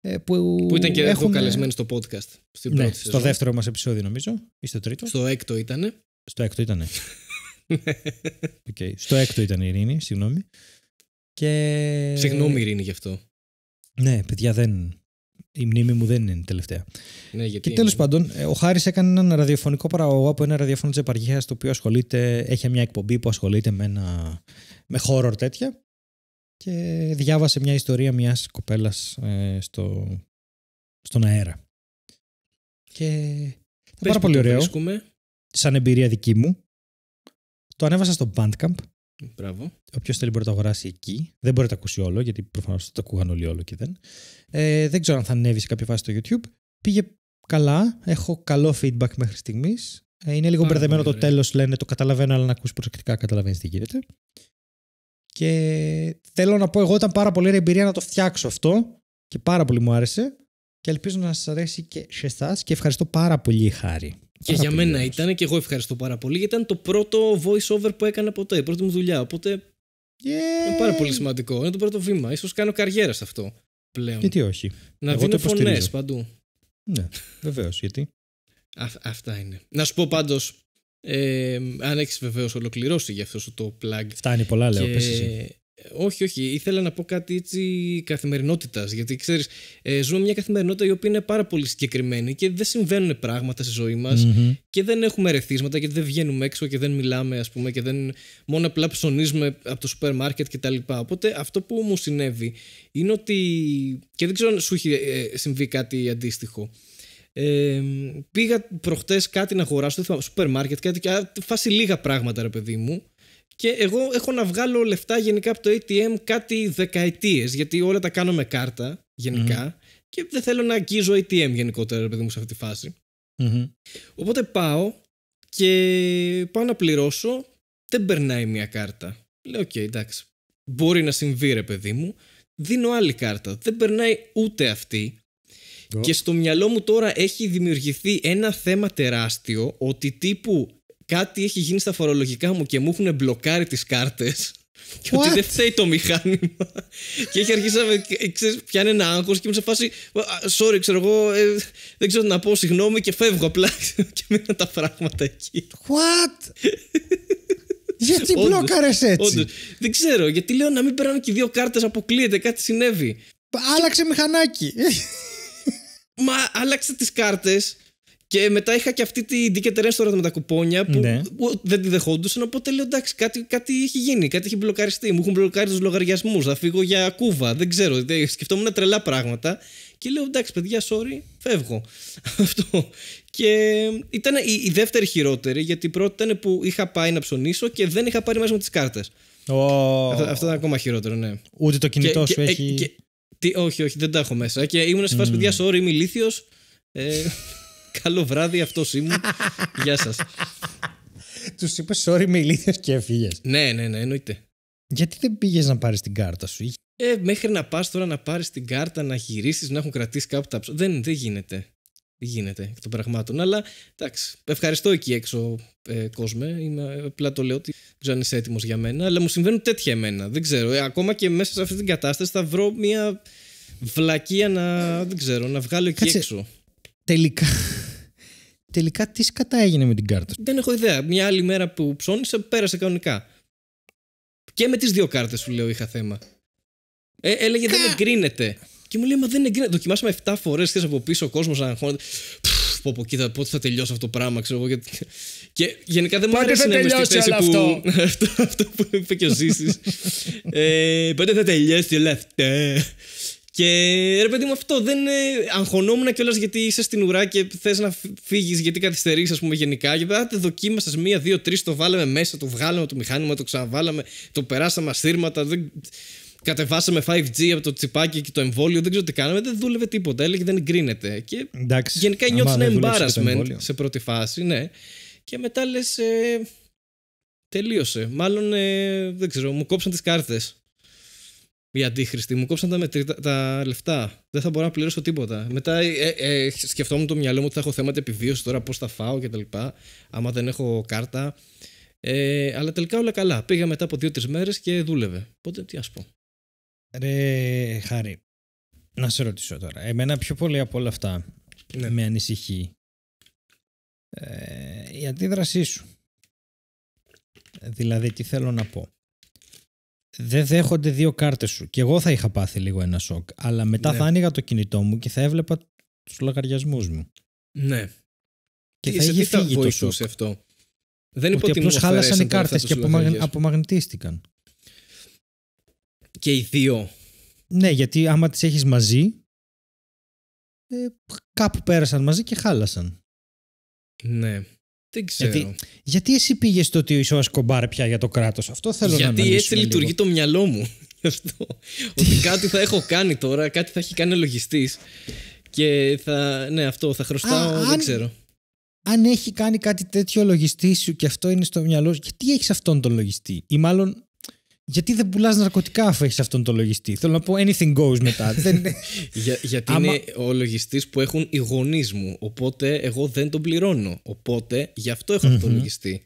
ε, που, που ήταν και έχουμε... καλεσμένοι στο podcast. Στην ναι, πρώτη στο δεύτερο μας επεισόδιο νομίζω ή στο τρίτο. Στο έκτο ηταν Στο έκτο ηταν okay. Στο έκτο ήταν η Ειρήνη, συγγνώμη. Και... Συγγνώμη Ειρήνη γι' αυτό. Ναι, παιδιά δεν... Η μνήμη μου δεν είναι τελευταία. Ναι, γιατί και τέλος πάντων, ε, ο Χάρης έκανε έναν ραδιοφωνικό παραγωγό από ένα ραδιοφωνικό της επαρχίας, το οποίο ασχολείται, έχει μια εκπομπή που ασχολείται με, ένα, με horror τέτοια και διάβασε μια ιστορία μιας κοπέλας ε, στο, στον αέρα. Και ήταν πάρα πολύ ωραίο. Βρίσκουμε. Σαν εμπειρία δική μου. Το ανέβασα στο Bandcamp. Μπράβο. Όποιος θέλει μπορεί να το αγοράσει εκεί. Δεν μπορεί να το ακούσει όλο, γιατί προφανώς το ακούγαν όλοι όλο και δεν. Ε, δεν ξέρω αν θα ανέβει σε κάποια φάση στο YouTube. Πήγε καλά. Έχω καλό feedback μέχρι στιγμής. Ε, είναι λίγο μπερδεμένο το τέλος, λένε το καταλαβαίνω, αλλά να ακούσει προσεκτικά καταλαβαίνεις τι γίνεται. Και θέλω να πω, εγώ ήταν πάρα πολύ εμπειρία να το φτιάξω αυτό και πάρα πολύ μου άρεσε. Και ελπίζω να σας αρέσει και σε εσάς και ευχαριστώ πάρα πολύ, Χάρη. Και για μένα ήταν και εγώ ευχαριστώ πάρα πολύ, γιατί ήταν το πρώτο voice over που έκανα ποτέ, η πρώτη μου δουλειά. Οπότε. Yeah. Είναι πάρα πολύ σημαντικό. Είναι το πρώτο βήμα. σω κάνω καριέρα σε αυτό πλέον. Γιατί όχι. Να εγώ δίνω φωνές παντού. Ναι, βεβαίως. Γιατί. αυτά είναι. Να σου πω πάντως, ε, αν έχεις βεβαίως ολοκληρώσει γι' αυτό το plug. Φτάνει πολλά, λέω. Όχι, όχι. Ήθελα να πω κάτι έτσι καθημερινότητας. Γιατί ξέρεις, ε, ζούμε μια καθημερινότητα η οποία είναι πάρα πολύ συγκεκριμένη και δεν συμβαίνουν πράγματα στη ζωή μας και δεν έχουμε ρεθίσματα και δεν βγαίνουμε έξω και δεν μιλάμε, ας πούμε, και δεν. Μόνο απλά ψωνίζουμε από το σούπερ μάρκετ κτλ. Οπότε αυτό που μου συνέβη είναι ότι. και δεν ξέρω αν σου έχει ε, συμβεί κάτι αντίστοιχο πήγα προχτές κάτι να αγοράσω, στο σούπερ μάρκετ, κάτι και φάση λίγα πράγματα ρε παιδί μου. Και εγώ έχω να βγάλω λεφτά γενικά από το ATM κάτι δεκαετίες. γιατί όλα τα κάνω με κάρτα και δεν θέλω να αγγίζω ATM γενικότερα ρε παιδί μου σε αυτή τη φαση Οπότε πάω και πάω να πληρώσω, δεν περνάει μια κάρτα. Λέω, οκ, εντάξει, μπορεί να συμβεί ρε παιδί μου. Δίνω άλλη κάρτα, δεν περνάει ούτε αυτή. Και στο μυαλό μου τώρα έχει δημιουργηθεί ένα θέμα τεράστιο ότι τύπου κάτι έχει γίνει στα φορολογικά μου και μου έχουν μπλοκάρει τις κάρτες What? και ότι δεν φταίει το μηχάνημα και έχει αρχίσει να ε, πιάνει ένα άγχος και είμαι σε φάση sorry ξέρω εγώ ε, δεν ξέρω τι να πω συγγνώμη και φεύγω απλά και μείνα τα πράγματα εκεί What? γιατί μπλόκαρες έτσι. Δεν ξέρω, γιατί λέω να μην περάνε και οι δύο κάρτες, αποκλείεται, κάτι συνέβη. Άλλαξε μηχανάκι. Μα άλλαξα τις κάρτες. Και μετά είχα και αυτή την ticket restaurant με τα κουπόνια που ναι. δεν τη δεχόντουσαν. Οπότε λέω εντάξει, κάτι, κάτι έχει γίνει, κάτι έχει μπλοκαριστεί. Μου έχουν μπλοκάρει τους λογαριασμούς. Θα φύγω για Κούβα. Δεν ξέρω. Σκεφτόμουν τρελά πράγματα. Και λέω εντάξει, παιδιά, sorry, φεύγω. Αυτό. Και ήταν η, η δεύτερη χειρότερη, γιατί η πρώτη ήταν που είχα πάει να ψωνίσω και δεν είχα πάρει μέσα μου τις κάρτες. Oh. Αυτό, αυτό ήταν ακόμα χειρότερο, ναι. Ούτε το κινητό και, σου και, έχει. Και, τι, όχι, όχι, δεν τα έχω μέσα. Και ήμουν σε φάση, mm. παιδιά, sorry, είμαι ηλίθιος. Ε, καλό βράδυ, αυτός ήμουν. Γεια σας. Τους είπες, sorry, είμαι ηλίθιος και έφυγες. Ναι, ναι, ναι, εννοείται. Γιατί δεν πήγες να πάρεις την κάρτα σου, Ε, μέχρι να πας τώρα να πάρεις την κάρτα, να γυρίσεις, να έχουν κρατήσει κάπου τα Δεν, δεν γίνεται γίνεται εκ των πραγμάτων. Αλλά εντάξει, ευχαριστώ εκεί έξω ε, κόσμε. Είμαι, απλά το λέω ότι δεν αν είσαι έτοιμος για μένα. Αλλά μου συμβαίνουν τέτοια εμένα. Δεν ξέρω. Ε, ακόμα και μέσα σε αυτή την κατάσταση θα βρω μια βλακεία να, δεν ξέρω, να βγάλω εκεί έξω. Τελικά. Τελικά τι σκατά έγινε με την κάρτα. Δεν έχω ιδέα. Μια άλλη μέρα που ψώνησα πέρασε κανονικά. Και με τις δύο κάρτες σου λέω είχα θέμα. Ε, έλεγε δεν εγκρίνεται. Και μου λέει, Μα δεν εγκρίνεται. Δοκιμάσαμε 7 φορέ και από πίσω ο κόσμος να αγχώνεται. Πω, πω, κοίτα, πότε θα τελειώσει αυτό το πράγμα, ξέρω εγώ. Γιατί... Και γενικά δεν μου αρέσει να είμαι στη που... Αυτό. αυτό που είπε και ο Ζήσης. ε, πότε θα τελειώσει όλα αυτά. Και ρε παιδί μου, αυτό δεν είναι. Αγχωνόμουν κιόλας γιατί είσαι στην ουρά και θες να φύγεις γιατί καθυστερείς, ας πούμε, γενικά. Και μετά δοκίμασες μία, δύο, τρεις, το βάλαμε μέσα, το βγάλαμε το μηχάνημα, το ξαναβάλαμε, το περάσαμε ασύρματα. Δεν κατεβάσαμε 5G από το τσιπάκι και το εμβόλιο, δεν ξέρω τι κάναμε, δεν δούλευε τίποτα. Έλεγε δεν εγκρίνεται. Και Εντάξει, γενικά νιώθει ένα embarrassment σε πρώτη φάση, ναι. Και μετά λες. Ε, τελείωσε. Μάλλον ε, δεν ξέρω, μου κόψαν τις κάρτες. Οι αντίχρηστοι μου κόψαν τα, μετρή, τα, λεφτά. Δεν θα μπορώ να πληρώσω τίποτα. Μετά ε, ε, ε σκεφτόμουν το μυαλό μου ότι θα έχω θέματα επιβίωσης τώρα, πώς θα φάω κτλ. Άμα δεν έχω κάρτα. Ε, αλλά τελικά όλα καλά. Πήγα μετά από δύο-τρει μέρες και δούλευε. Οπότε τι α πω. Ρε Χάρη, να σε ρωτήσω τώρα. Εμένα πιο πολύ από όλα αυτά ναι. με ανησυχεί ε, η αντίδρασή σου. Δηλαδή, τι θέλω να πω. Δεν δέχονται δύο κάρτες σου. Και εγώ θα είχα πάθει λίγο ένα σοκ. Αλλά μετά ναι. θα άνοιγα το κινητό μου και θα έβλεπα τους λογαριασμούς μου. Ναι. Και ε, θα είχε φύγει το σοκ. αυτό. Δεν Ότι απλώς χάλασαν οι κάρτες και απομαγνητίστηκαν και οι δύο. Ναι, γιατί άμα τις έχεις μαζί, ε, κάπου πέρασαν μαζί και χάλασαν. Ναι. Δεν ξέρω. Γιατί, εσύ πήγες το ότι είσαι ο Ασκομπάρ πια για το κράτος, Αυτό θέλω γιατί να Γιατί έτσι λειτουργεί το μυαλό μου. Αυτό. ότι κάτι θα έχω κάνει τώρα, κάτι θα έχει κάνει ο λογιστής. Και θα. Ναι, αυτό θα χρωστάω. δεν αν, ξέρω. Αν έχει κάνει κάτι τέτοιο ο λογιστής σου και αυτό είναι στο μυαλό σου, γιατί έχεις αυτόν τον λογιστή. Ή μάλλον γιατί δεν πουλάς ναρκωτικά αφού έχεις αυτόν τον λογιστή. Θέλω να πω anything goes μετά. δεν... Για, γιατί είναι ο λογιστής που έχουν οι γονείς μου. Οπότε εγώ δεν τον πληρώνω. Οπότε γι' αυτό έχω mm-hmm. αυτόν τον λογιστή.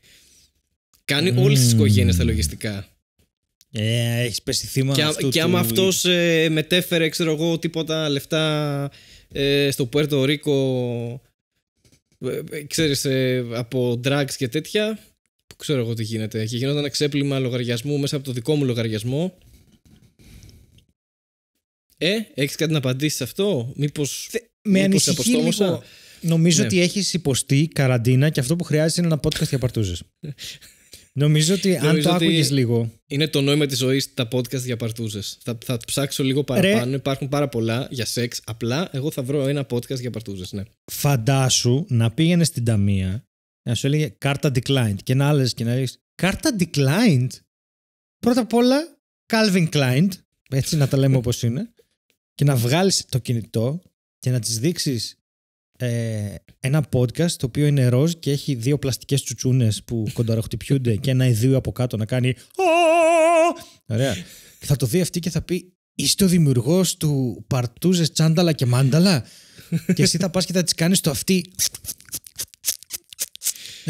Κάνει αυτον τον λογιστη κανει ολε τις οικογένειες τα λογιστικά. Ε, έχεις πέσει θύμα και, αυτού. Και άμα αυτός ε, μετέφερε, ξέρω εγώ, τίποτα λεφτά ε, στο Πέρτο Ρίκο. Ε, ε, ε, από drugs και τέτοια ξέρω εγώ τι γίνεται. Και γινόταν ξέπλυμα λογαριασμού μέσα από το δικό μου λογαριασμό. Ε, έχεις κάτι να απαντήσεις σε αυτό, Μήπως. Με ανησυχεί λίγο. Νομίζω ναι. ότι έχεις υποστεί καραντίνα και αυτό που χρειάζεται είναι ένα podcast για παρτούζες. Νομίζω ότι αν το άκουγες λίγο. Είναι το νόημα της ζωής τα podcast για παρτούζες. Θα, θα ψάξω λίγο παραπάνω. Υπάρχουν πάρα πολλά για σεξ. Απλά εγώ θα βρω ένα podcast για παρτούζες. Ναι. Φαντάσου να πήγαινε στην ταμεία να σου έλεγε κάρτα declined και να άλλε και να λέγεις κάρτα declined. Πρώτα απ' όλα Calvin Klein, έτσι να τα λέμε όπως είναι, και να βγάλεις το κινητό και να τις δείξεις ε, ένα podcast το οποίο είναι ροζ και έχει δύο πλαστικές τσουτσούνες που κονταροχτυπιούνται και ένα ιδίου από κάτω να κάνει Ωραία. Και θα το δει αυτή και θα πει είσαι ο δημιουργός του παρτούζες τσάνταλα και μάνταλα. και εσύ θα πας και θα της κάνεις το αυτή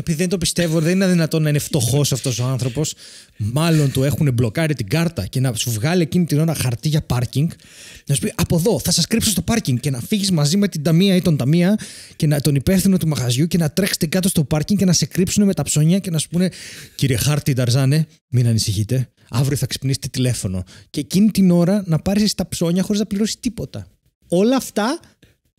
επειδή δεν το πιστεύω, δεν είναι δυνατόν να είναι φτωχός αυτός ο άνθρωπος. Μάλλον του έχουν μπλοκάρει την κάρτα και να σου βγάλει εκείνη την ώρα χαρτί για πάρκινγκ. Να σου πει από εδώ, θα σας κρύψω στο πάρκινγκ και να φύγεις μαζί με την ταμεία ή τον ταμεία και να, τον υπεύθυνο του μαγαζιού και να τρέξετε κάτω στο πάρκινγκ και να σε κρύψουν με τα ψώνια και να σου πούνε Κύριε Χάρτη Νταρζάνε, μην ανησυχείτε. Αύριο θα ξυπνήσετε τηλέφωνο. Και εκείνη την ώρα να πάρεις τα ψώνια χωρίς να πληρώσεις τίποτα. Όλα αυτά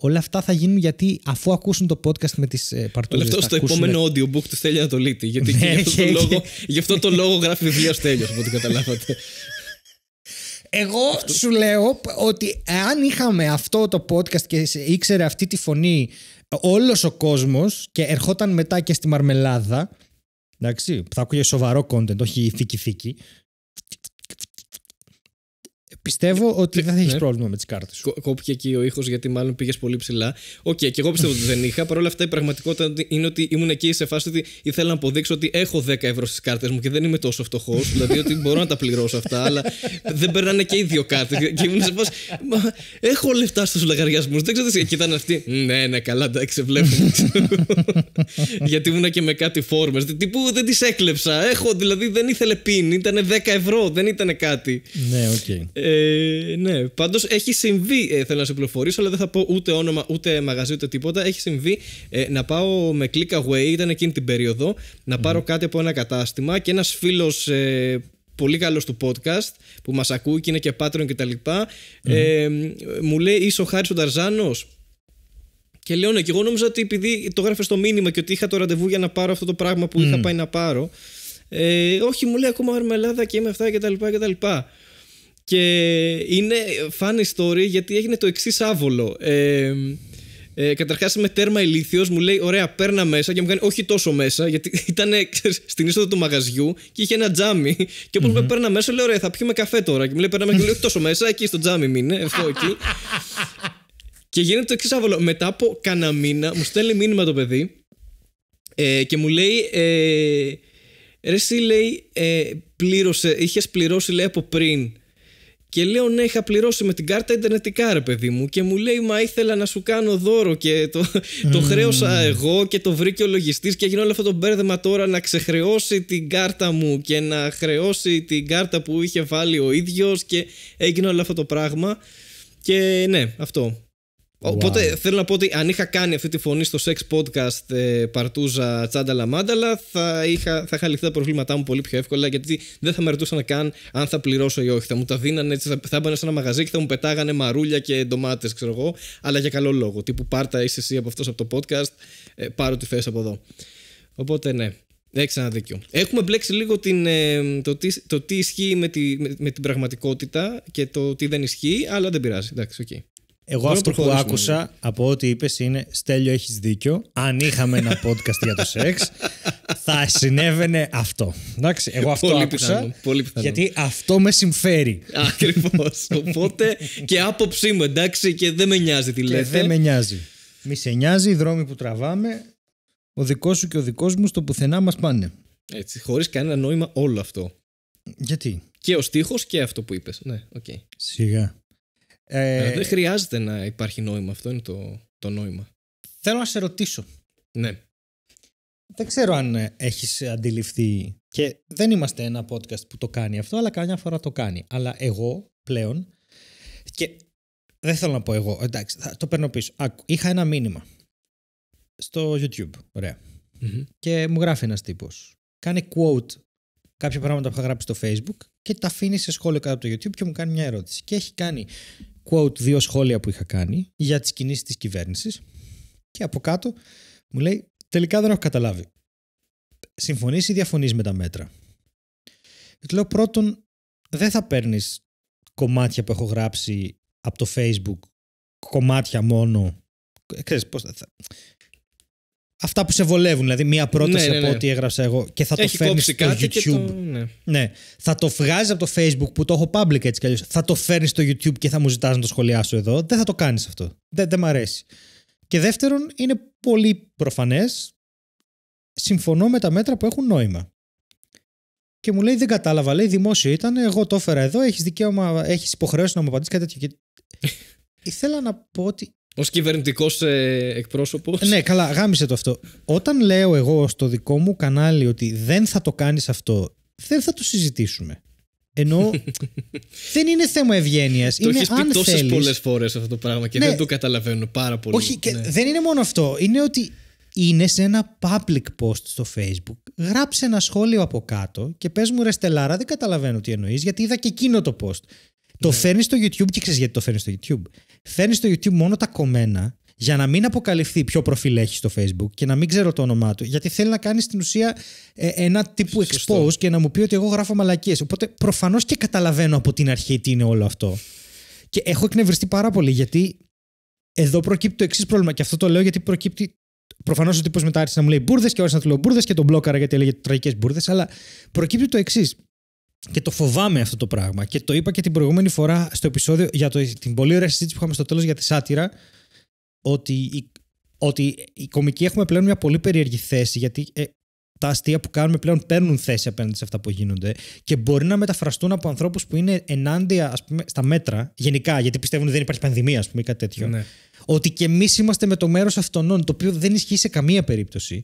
Όλα αυτά θα γίνουν γιατί αφού ακούσουν το podcast με τις ε, παρτούδες... αυτό στο επόμενο audiobook του Στέλια Ανατολίτη. Γιατί ναι, γι, αυτό το λόγο, γι' αυτό το λόγο γράφει βιβλία Στέλιος, από ό,τι καταλάβατε. Εγώ σου λέω ότι αν είχαμε αυτό το podcast και ήξερε αυτή τη φωνή όλος ο κόσμος και ερχόταν μετά και στη Μαρμελάδα, εντάξει, θα ακούγε σοβαρό content, όχι θήκη θήκη, Πιστεύω ε, ότι ε, δεν θα έχεις ναι. πρόβλημα με τις κάρτες. Κόπηκε εκεί ο ήχος γιατί μάλλον πήγες πολύ ψηλά. Οκ, okay, και εγώ πιστεύω ότι δεν είχα. Παρ' όλα αυτά η πραγματικότητα είναι ότι ήμουν εκεί σε φάση ότι ήθελα να αποδείξω ότι έχω 10 ευρώ στις κάρτες μου και δεν είμαι τόσο φτωχός. δηλαδή ότι μπορώ να τα πληρώσω αυτά, αλλά δεν περνάνε και οι δύο κάρτες. και ήμουν σε φάση. Μα έχω λεφτά στους λογαριασμούς. Δεν ξέρω τι. Και ήταν αυτή. Ναι, ναι, καλά, εντάξει, βλέπω. γιατί ήμουν και με κάτι φόρμες. Τύπου δεν τις έκλεψα. Έχω δηλαδή δεν ήθελε πίνη. Ήταν 10 ευρώ, δεν ήταν κάτι. Ναι, οκ. Ε, ε, ναι, πάντως έχει συμβεί, ε, θέλω να σε πληροφορήσω, αλλά δεν θα πω ούτε όνομα, ούτε μαγαζί, ούτε τίποτα. Έχει συμβεί ε, να πάω με click away, ήταν εκείνη την περίοδο, να πάρω κάτι από ένα κατάστημα και ένας φίλος ε, πολύ καλός του podcast που μας ακούει και είναι και patron κτλ. Mm. Ε, μου λέει, Είσαι ο Χάρης ο Και λέω, Ναι, και εγώ νόμιζα ότι επειδή το γράφε στο μήνυμα και ότι είχα το ραντεβού για να πάρω αυτό το πράγμα που mm. είχα πάει να πάρω. Ε, όχι, μου λέει ακόμα είμαι Ελλάδα και είμαι αυτά κτλ. κτλ. Και είναι funny story γιατί έγινε το εξής άβολο. Ε, ε, Καταρχάς είμαι τέρμα ηλίθιος μου λέει: Ωραία, παίρνα μέσα και μου κάνει όχι τόσο μέσα, γιατί ήταν στην είσοδο του μαγαζιού και είχε ένα τζάμι. Και όπως mm-hmm. με παίρνα μέσα, λέει Ωραία, θα πιούμε καφέ τώρα. Και μου λέει: Παίρνα μέσα και μου λέει: Όχι τόσο μέσα, εκεί στο τζάμι μείνε, αυτό εκεί. και γίνεται το εξής άβολο. Μετά από κανένα μήνα μου στέλνει μήνυμα το παιδί ε, και μου λέει. Ε, Ρε εσύ λέει ε, πλήρωσε, είχες πληρώσει λέει από πριν και λέω ναι, είχα πληρώσει με την κάρτα Ιντερνετικά, ρε παιδί μου. Και μου λέει, Μα ήθελα να σου κάνω δώρο και το, το χρέωσα εγώ και το βρήκε ο λογιστής. Και έγινε όλο αυτό το μπέρδεμα τώρα να ξεχρεώσει την κάρτα μου και να χρεώσει την κάρτα που είχε βάλει ο ίδιος. Και έγινε όλο αυτό το πράγμα. Και ναι, αυτό. Οπότε θέλω να πω ότι αν είχα κάνει αυτή τη φωνή στο sex podcast ε, παρτούζα τσάνταλα μάνταλα θα είχα, θα είχα τα προβλήματά μου πολύ πιο εύκολα γιατί δεν θα με ρωτούσαν καν αν θα πληρώσω ή όχι. Θα μου τα δίνανε, έτσι θα έμπανε σε ένα μαγαζί και θα μου πετάγανε μαρούλια και ντομάτες, ξέρω εγώ, αλλά για καλό λόγο. Τύπου πάρτα είσαι εσύ από αυτός από το podcast, ε, πάρω τη θέση από εδώ. Οπότε ναι. Έχεις ένα δίκιο. Έχουμε μπλέξει λίγο την, ε, το, τι, το τι ισχύει με, τη, με, την πραγματικότητα και το τι δεν ισχύει, αλλά δεν πειράζει. Εντάξει, okay. Εγώ αυτό που άκουσα από ό,τι είπες είναι Στέλιο, έχεις δίκιο. Αν είχαμε ένα podcast για το σεξ, θα συνέβαινε αυτό. Εντάξει, εγώ αυτό άκουσα. πολύ Γιατί αυτό με συμφέρει. Ακριβώς. Οπότε και άποψή μου, εντάξει, και δεν με νοιάζει τι λέτε. δεν με νοιάζει. Μη σε νοιάζει, οι δρόμοι που τραβάμε, ο δικός σου και ο δικός μου στο πουθενά μας πάνε. Έτσι, χωρίς κανένα νόημα όλο αυτό. Γιατί. Και ο στίχος και αυτό που είπες. Ναι, οκ. Okay. Σιγά. Ε, ε, δεν χρειάζεται να υπάρχει νόημα. Αυτό είναι το, το νόημα. Θέλω να σε ρωτήσω. Ναι. Δεν ξέρω αν ε, έχεις αντιληφθεί και δεν είμαστε ένα podcast που το κάνει αυτό, αλλά καμιά φορά το κάνει. Αλλά εγώ πλέον και δεν θέλω να πω εγώ, εντάξει, θα το παίρνω πίσω. Άκου, είχα ένα μήνυμα στο YouTube, ωραια Και μου γράφει ένας τύπος. Κάνει quote κάποια πράγματα που είχα γράψει στο Facebook και τα αφήνει σε σχόλιο κάτω από το YouTube και μου κάνει μια ερώτηση. Και έχει κάνει quote δύο σχόλια που είχα κάνει για τις κινήσεις της κυβέρνησης και από κάτω μου λέει τελικά δεν έχω καταλάβει. Συμφωνείς ή διαφωνείς με τα μέτρα. του λέω πρώτον δεν θα παίρνεις κομμάτια που έχω γράψει από το facebook κομμάτια μόνο. Ε, ξέρεις, πώς θα, αυτά που σε βολεύουν. Δηλαδή, μία πρόταση ναι, ναι, ναι. από ό,τι έγραψα εγώ και θα το φέρνει στο YouTube. Ναι. ναι. Θα το βγάζει από το Facebook που το έχω public έτσι κι αλλιώς. Θα το φέρνεις στο YouTube και θα μου ζητάς να το σχολιάσω εδώ. Δεν θα το κάνεις αυτό. Δεν, δεν μ' αρέσει. Και δεύτερον, είναι πολύ προφανές. Συμφωνώ με τα μέτρα που έχουν νόημα. Και μου λέει: Δεν κατάλαβα. Λέει: Δημόσιο ήταν. Εγώ το έφερα εδώ. Έχεις δικαίωμα, έχεις υποχρέωση να μου απαντήσεις κάτι τέτοιο. Ήθελα να πω ότι Ως κυβερνητικός ε, εκπρόσωπος. Ναι, καλά, γάμισε το αυτό. Όταν λέω εγώ στο δικό μου κανάλι ότι δεν θα το κάνεις αυτό, δεν θα το συζητήσουμε. Ενώ δεν είναι θέμα ευγένειας. Το έχει πει τόσε πολλές φορές αυτό το πράγμα και ναι. δεν το καταλαβαίνω πάρα πολύ. Όχι, και ναι. δεν είναι μόνο αυτό. Είναι ότι είναι σε ένα public post στο facebook. Γράψε ένα σχόλιο από κάτω και πες μου ρε Στελάρα, δεν καταλαβαίνω τι εννοείς, γιατί είδα και εκείνο το post. Το ναι. φέρνεις στο YouTube και ξέρεις γιατί το φέρνεις στο YouTube φέρνεις στο YouTube μόνο τα κομμένα για να μην αποκαλυφθεί ποιο προφίλ έχει στο Facebook και να μην ξέρω το όνομά του, γιατί θέλει να κάνει στην ουσία ε, ένα τύπου Σωστό. expose και να μου πει ότι εγώ γράφω μαλακίες. Οπότε προφανώς και καταλαβαίνω από την αρχή τι είναι όλο αυτό. Και έχω εκνευριστεί πάρα πολύ, γιατί εδώ προκύπτει το εξής πρόβλημα. Και αυτό το λέω γιατί προκύπτει. Προφανώς ο τύπος μετά άρχισε να μου λέει μπουρδες και άρχισε να του λέω μπουρδες και τον μπλόκαρα γιατί έλεγε τραγικέ μπουρδες. Αλλά προκύπτει το εξής. Και το φοβάμαι αυτό το πράγμα. Και το είπα και την προηγούμενη φορά στο επεισόδιο για το, την πολύ ωραία συζήτηση που είχαμε στο τέλος για τη σάτυρα. Ότι οι, ότι οι κομικοί έχουμε πλέον μια πολύ περίεργη θέση. Γιατί ε, τα αστεία που κάνουμε πλέον παίρνουν θέση απέναντι σε αυτά που γίνονται και μπορεί να μεταφραστούν από ανθρώπους που είναι ενάντια ας πούμε, στα μέτρα, γενικά, γιατί πιστεύουν ότι δεν υπάρχει πανδημία, ας πούμε, ή κάτι τέτοιο. Ναι. Ότι και εμείς είμαστε με το μέρος αυτών, το οποίο δεν ισχύει σε καμία περίπτωση.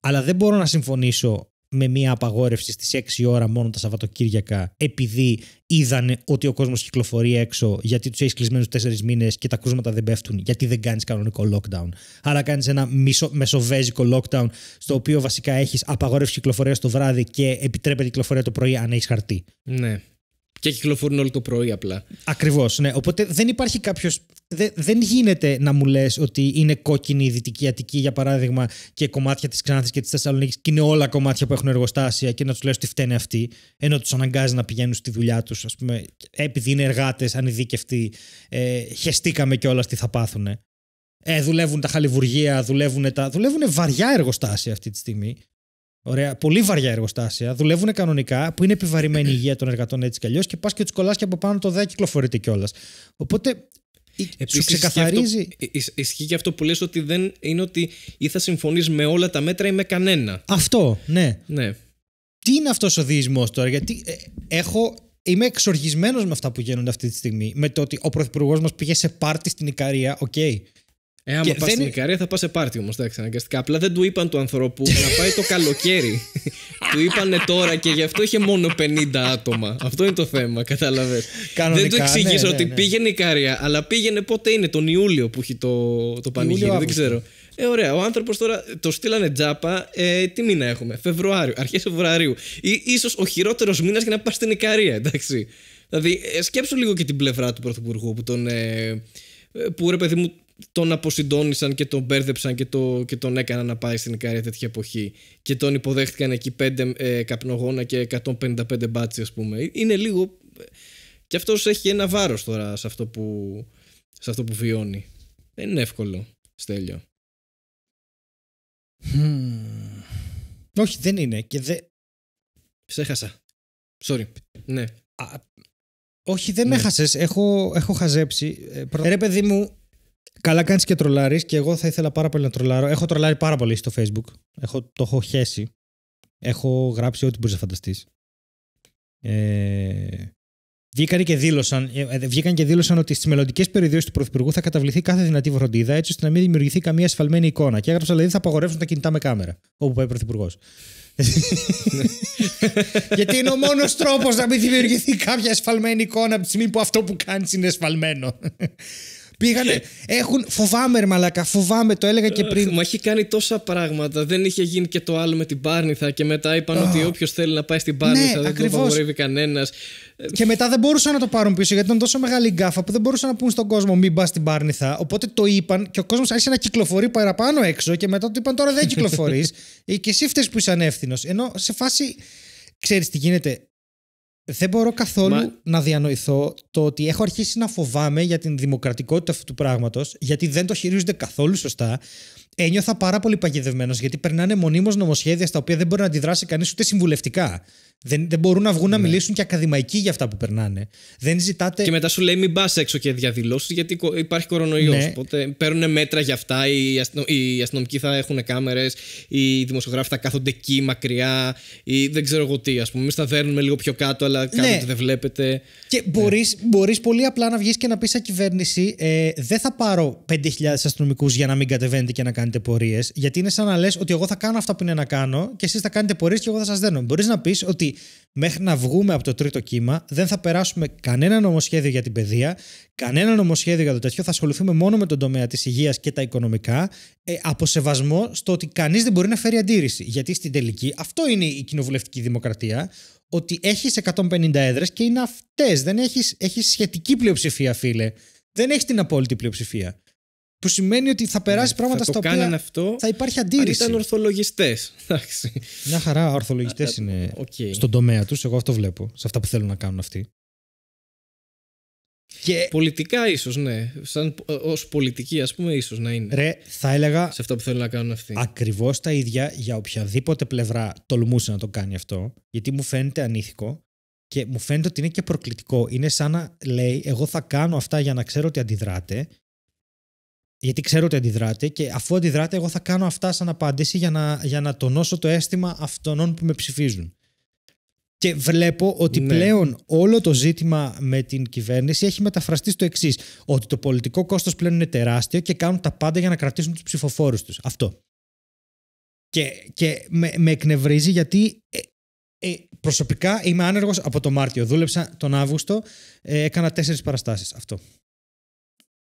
Αλλά δεν μπορώ να συμφωνήσω με μια απαγόρευση στις 6 ώρα μόνο τα Σαββατοκύριακα επειδή είδανε ότι ο κόσμος κυκλοφορεί έξω γιατί τους έχεις κλεισμένους 4 μήνες και τα κρούσματα δεν πέφτουν γιατί δεν κάνεις κανονικό lockdown. Άρα κάνεις ένα μισο, μεσοβέζικο lockdown στο οποίο βασικά έχεις απαγόρευση κυκλοφορίας το βράδυ και επιτρέπεται κυκλοφορία το πρωί αν έχεις χαρτί. Ναι και κυκλοφορούν όλο το πρωί απλά. Ακριβώς, ναι. Οπότε δεν υπάρχει κάποιος. δεν γίνεται να μου λες ότι είναι κόκκινη η Δυτική Αττική, για παράδειγμα, και κομμάτια της Ξάνθης και της Θεσσαλονίκης και είναι όλα κομμάτια που έχουν εργοστάσια και να τους λες ότι φταίνε αυτοί, ενώ τους αναγκάζει να πηγαίνουν στη δουλειά τους, ας πούμε, επειδή είναι εργάτες, ανειδίκευτοι, ε, χεστήκαμε κιόλας τι θα πάθουν. Ε, δουλεύουν τα χαλιβουργία, δουλεύουν, τα... δουλεύουν βαριά εργοστάσια αυτή τη στιγμή. Ωραία. Πολύ βαριά εργοστάσια. Δουλεύουν κανονικά, που είναι επιβαρημένη η υγεία των εργατών έτσι κι αλλιώς και πας και τους κολλάς και από πάνω το Δέκα κυκλοφορείται κιόλας. Οπότε Επίσης, σου ξεκαθαρίζει. Ε, ισχύει και αυτό που λες ότι δεν είναι ότι ή θα συμφωνείς με όλα τα μέτρα ή με κανένα. Αυτό, ναι. ναι. Τι είναι αυτός ο διεισμός τώρα, Γιατί ε, έχω, είμαι εξοργισμένος με αυτά που γίνονται αυτή τη στιγμή. Με το ότι ο πρωθυπουργός μας πήγε σε πάρτι στην Ικαρία, οκ. Ε, άμα πα στην Ικαρία θα πας σε πάρτι όμως, εντάξει, αναγκαστικά. Απλά δεν του είπαν του ανθρώπου να πάει το καλοκαίρι. του είπανε τώρα και γι' αυτό είχε μόνο 50 άτομα. Αυτό είναι το θέμα, κατάλαβες. Δεν του εξηγήσω ναι, ότι ναι, ναι. πήγαινε η Ικαρία, αλλά πήγαινε πότε είναι, τον Ιούλιο που έχει το, το πανηγύρι. Δεν ξέρω. Ε, ωραία. Ο άνθρωπος τώρα το στείλανε τζάπα. Ε, τι μήνα έχουμε, Φεβρουάριο, αρχές Φεβρουαρίου. Ή σω ο χειρότερος μήνας για να πας στην Ικαρία, εντάξει. Δηλαδή, ε, σκέψω λίγο και την πλευρά του Πρωθυπουργού που τον. Ε, που ρε παιδί μου τον αποσυντόνισαν και τον μπέρδεψαν και, το, και τον έκαναν να πάει στην Ικαρία τέτοια εποχή και τον υποδέχτηκαν εκεί πέντε ε, καπνογόνα και 155 μπάτσι ας πούμε ε, είναι λίγο ε, και αυτός έχει ένα βάρος τώρα σε αυτό που, σε αυτό που βιώνει δεν είναι εύκολο Στέλιο όχι δεν είναι και δεν Ψέχασα. Sorry. Ναι. Α, όχι, δεν ναι. με έχασες. Έχω, έχω χαζέψει. Ε, Ρε, παιδί μου, Καλά κάνεις και τρολάρεις και εγώ θα ήθελα πάρα πολύ να τρολάρω. Έχω τρολάρει πάρα πολύ στο Facebook. Έχω, το έχω χέσει. Έχω γράψει ό,τι μπορείς να φανταστείς. Ε, βγήκαν, και δήλωσαν, ε, ε, βγήκαν και δήλωσαν ότι στις μελλοντικές περιοδίες του Πρωθυπουργού θα καταβληθεί κάθε δυνατή βροντίδα έτσι ώστε να μην δημιουργηθεί καμία ασφαλμένη εικόνα. Και έγραψα δηλαδή θα απαγορεύσουν τα κινητά με κάμερα όπου πάει ο Πρωθυπουργός. Γιατί είναι ο μόνος τρόπος να μην δημιουργηθεί κάποια ασφαλμένη εικόνα από τη στιγμή που αυτό που κάνεις είναι ασφαλμένο. Πήγανε. Έχουν. Φοβάμαι, ρε Μαλάκα. Φοβάμαι, το έλεγα και ε, πριν. Μα έχει κάνει τόσα πράγματα. Δεν είχε γίνει και το άλλο με την Πάρνηθα. Και μετά είπαν ότι όποιος θέλει να πάει στην Πάρνηθα ναι, δεν ακριβώς. τον απαγορεύει κανένας. Και μετά δεν μπορούσαν να το πάρουν πίσω γιατί ήταν τόσο μεγάλη γκάφα που δεν μπορούσαν να πούν στον κόσμο μην πας στην Πάρνηθα. Οπότε το είπαν και ο κόσμος άρχισε να κυκλοφορεί παραπάνω έξω και μετά του είπαν τώρα δεν κυκλοφορείς. Ε, και εσύ που είσαι ανεύθυνος. Ενώ σε φάση. Ξέρεις τι γίνεται δεν μπορώ καθόλου να διανοηθώ το ότι έχω αρχίσει να φοβάμαι για την δημοκρατικότητα αυτού του πράγματος, γιατί δεν το χειρίζονται καθόλου σωστά. Ένιωθα πάρα πολύ παγιδευμένος, γιατί περνάνε μονίμως νομοσχέδια στα οποία δεν μπορεί να αντιδράσει κανείς ούτε συμβουλευτικά. Δεν, δεν μπορούν να βγουν ναι. να μιλήσουν και ακαδημαϊκοί για αυτά που περνάνε. Δεν ζητάτε. Και μετά σου λέει μην πας έξω και διαδηλώσεις γιατί υπάρχει κορονοϊός. Ναι. Οπότε παίρνουν μέτρα για αυτά. Οι, αστυνο... οι αστυνομικοί θα έχουν κάμερες, οι δημοσιογράφοι θα κάθονται εκεί μακριά ή δεν ξέρω εγώ τι. Ας πούμε, εμείς θα δέρνουμε λίγο πιο κάτω, αλλά κάτι ναι. δεν βλέπετε. Και ναι. μπορείς, πολύ απλά να βγεις και να πεις σαν κυβέρνηση ε, δεν θα πάρω 5.000 αστυνομικούς για να μην κατεβαίνετε και να κάνετε πορείες. Γιατί είναι σαν να λες ότι εγώ θα κάνω αυτά που είναι να κάνω και εσείς θα κάνετε πορείες και εγώ θα σας δένω. Μπορείς να πεις ότι μέχρι να βγούμε από το τρίτο κύμα δεν θα περάσουμε κανένα νομοσχέδιο για την παιδεία, κανένα νομοσχέδιο για το τέτοιο. Θα ασχοληθούμε μόνο με τον τομέα της υγείας και τα οικονομικά, ε, από σεβασμό στο ότι κανείς δεν μπορεί να φέρει αντίρρηση. Γιατί στην τελική αυτό είναι η κοινοβουλευτική δημοκρατία, ότι έχεις 150 έδρες και είναι αυτές. Δεν έχεις έχεις σχετική πλειοψηφία, φίλε. Δεν έχεις την απόλυτη πλειοψηφία. Που σημαίνει ότι θα περάσει ναι, πράγματα στα οποία αυτό, θα υπάρχει αντίρρηση. Αν ήταν ορθολογιστές. Μια χαρά ορθολογιστές είναι στον τομέα τους. Εγώ αυτό βλέπω. Σε αυτά που θέλουν να κάνουν αυτοί. Και... Πολιτικά ίσως, ναι. Ε, ως πολιτική, ας πούμε, ίσως να είναι. Ρε, θα έλεγα. Σε που θέλουν να κάνουν αυτοί. Ακριβώς τα ίδια για οποιαδήποτε πλευρά τολμούσε να το κάνει αυτό. Γιατί μου φαίνεται ανήθικο και μου φαίνεται ότι είναι και προκλητικό. Είναι σαν να λέει: Εγώ θα κάνω αυτά για να ξέρω ότι αντιδράτε γιατί ξέρω ότι αντιδράτε και αφού αντιδράτε εγώ θα κάνω αυτά σαν απάντηση για να, για να τονώσω το αίσθημα αυτών που με ψηφίζουν. Και βλέπω ότι ναι. πλέον όλο το ζήτημα με την κυβέρνηση έχει μεταφραστεί στο εξής: Ότι το πολιτικό κόστος πλέον είναι τεράστιο και κάνουν τα πάντα για να κρατήσουν τους ψηφοφόρους τους. Αυτό. Και, με, εκνευρίζει γιατί ε, ε, προσωπικά είμαι άνεργος από το Μάρτιο. Δούλεψα τον Αύγουστο, ε, έκανα τέσσερις παραστάσεις. Αυτό.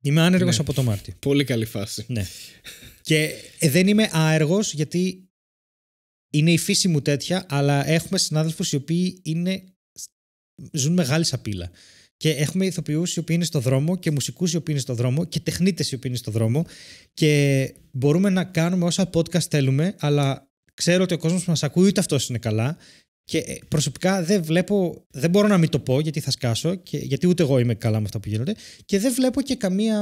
Είμαι άνεργος ναι. από το Μάρτιο. Πολύ καλή φάση. Ναι. και ε, δεν είμαι άεργος γιατί είναι η φύση μου τέτοια, αλλά έχουμε συνάδελφους οι οποίοι είναι, ζουν μεγάλη σαπίλα. Και έχουμε ηθοποιούς οι οποίοι είναι στο δρόμο και μουσικούς οι οποίοι είναι στο δρόμο και τεχνίτες οι οποίοι είναι στο δρόμο. Και μπορούμε να κάνουμε όσα podcast θέλουμε, αλλά ξέρω ότι ο κόσμος μας ακούει ούτε αυτός είναι καλά. Και ε, προσωπικά δεν βλέπω, δεν μπορώ να μην το πω γιατί θα σκάσω, και, γιατί ούτε εγώ είμαι καλά με αυτά που γίνονται και δεν βλέπω και καμία,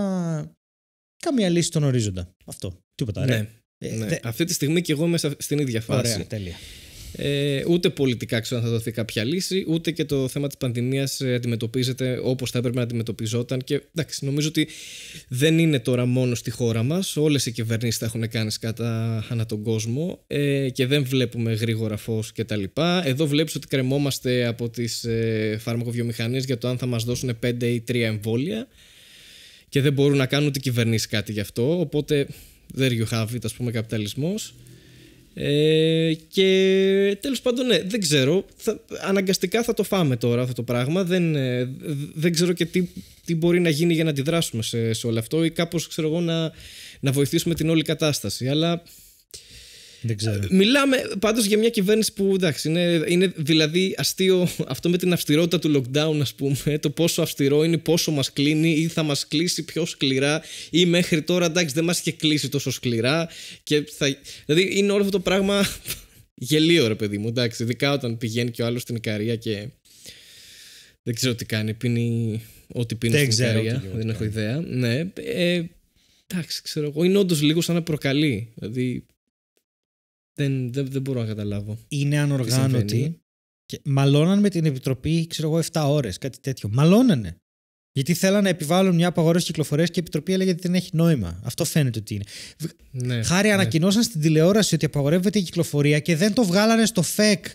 καμία λύση στον ορίζοντα. Αυτό. Τίποτα. Ναι. Ε, ναι. Αυτή τη στιγμή και εγώ είμαι στην ίδια φάση. Ωραία, τέλεια. Ε, ούτε πολιτικά ξέρω αν θα δοθεί κάποια λύση, ούτε και το θέμα της πανδημίας ε, αντιμετωπίζεται όπως θα έπρεπε να αντιμετωπιζόταν. Και εντάξει, νομίζω ότι δεν είναι τώρα μόνο στη χώρα μας. Όλες οι κυβερνήσεις τα έχουν κάνει κατά ανά τον κόσμο ε, και δεν βλέπουμε γρήγορα φως κτλ. Εδώ βλέπεις ότι κρεμόμαστε από τις ε, φαρμακοβιομηχανίες για το αν θα μας δώσουν 5 ή 3 εμβόλια και δεν μπορούν να κάνουν ούτε κυβερνήσεις κάτι γι' αυτό. Οπότε, there you have it, ας πούμε, καπιταλισμός. Ε, και τέλος πάντων, ναι, δεν ξέρω. Θα, αναγκαστικά θα το φάμε τώρα αυτό το πράγμα. Δεν, ε, δεν ξέρω και τι, τι μπορεί να γίνει για να αντιδράσουμε σε, σε όλο αυτό ή κάπως, ξέρω εγώ, να, να βοηθήσουμε την όλη κατάσταση. Αλλά δεν ξέρω. Μιλάμε πάντως για μια κυβέρνηση που εντάξει, είναι, είναι δηλαδή αστείο αυτό με την αυστηρότητα του lockdown, ας πούμε. Το πόσο αυστηρό είναι, πόσο μας κλείνει ή θα μας κλείσει πιο σκληρά ή μέχρι τώρα εντάξει δεν μας είχε κλείσει τόσο σκληρά. Και θα... Δηλαδή είναι όλο αυτό το πράγμα γελίο ρε παιδί μου. Εντάξει, ειδικά όταν πηγαίνει και ο άλλος στην Ικαρία και. Δεν ξέρω τι κάνει. Πίνει ό,τι πίνει στην Ικαρία. Δεν έχω ιδέα. Ναι. Ε, εντάξει, ξέρω εγώ. Είναι όντως λίγο σαν να προκαλεί. Δηλαδή δεν, δεν, δεν μπορώ να καταλάβω. Είναι ανοργάνωτη. Και μαλώναν με την Επιτροπή, ξέρω εγώ, 7 ώρες, κάτι τέτοιο. Μαλώνανε. Γιατί θέλανε να επιβάλλουν μια απαγόρευση κυκλοφορίας και η Επιτροπή έλεγε ότι δεν έχει νόημα. Αυτό φαίνεται ότι είναι. Ναι, Χάρη ναι. ανακοινώσαν στην τηλεόραση ότι απαγορεύεται η κυκλοφορία και δεν το βγάλανε στο ΦΕΚ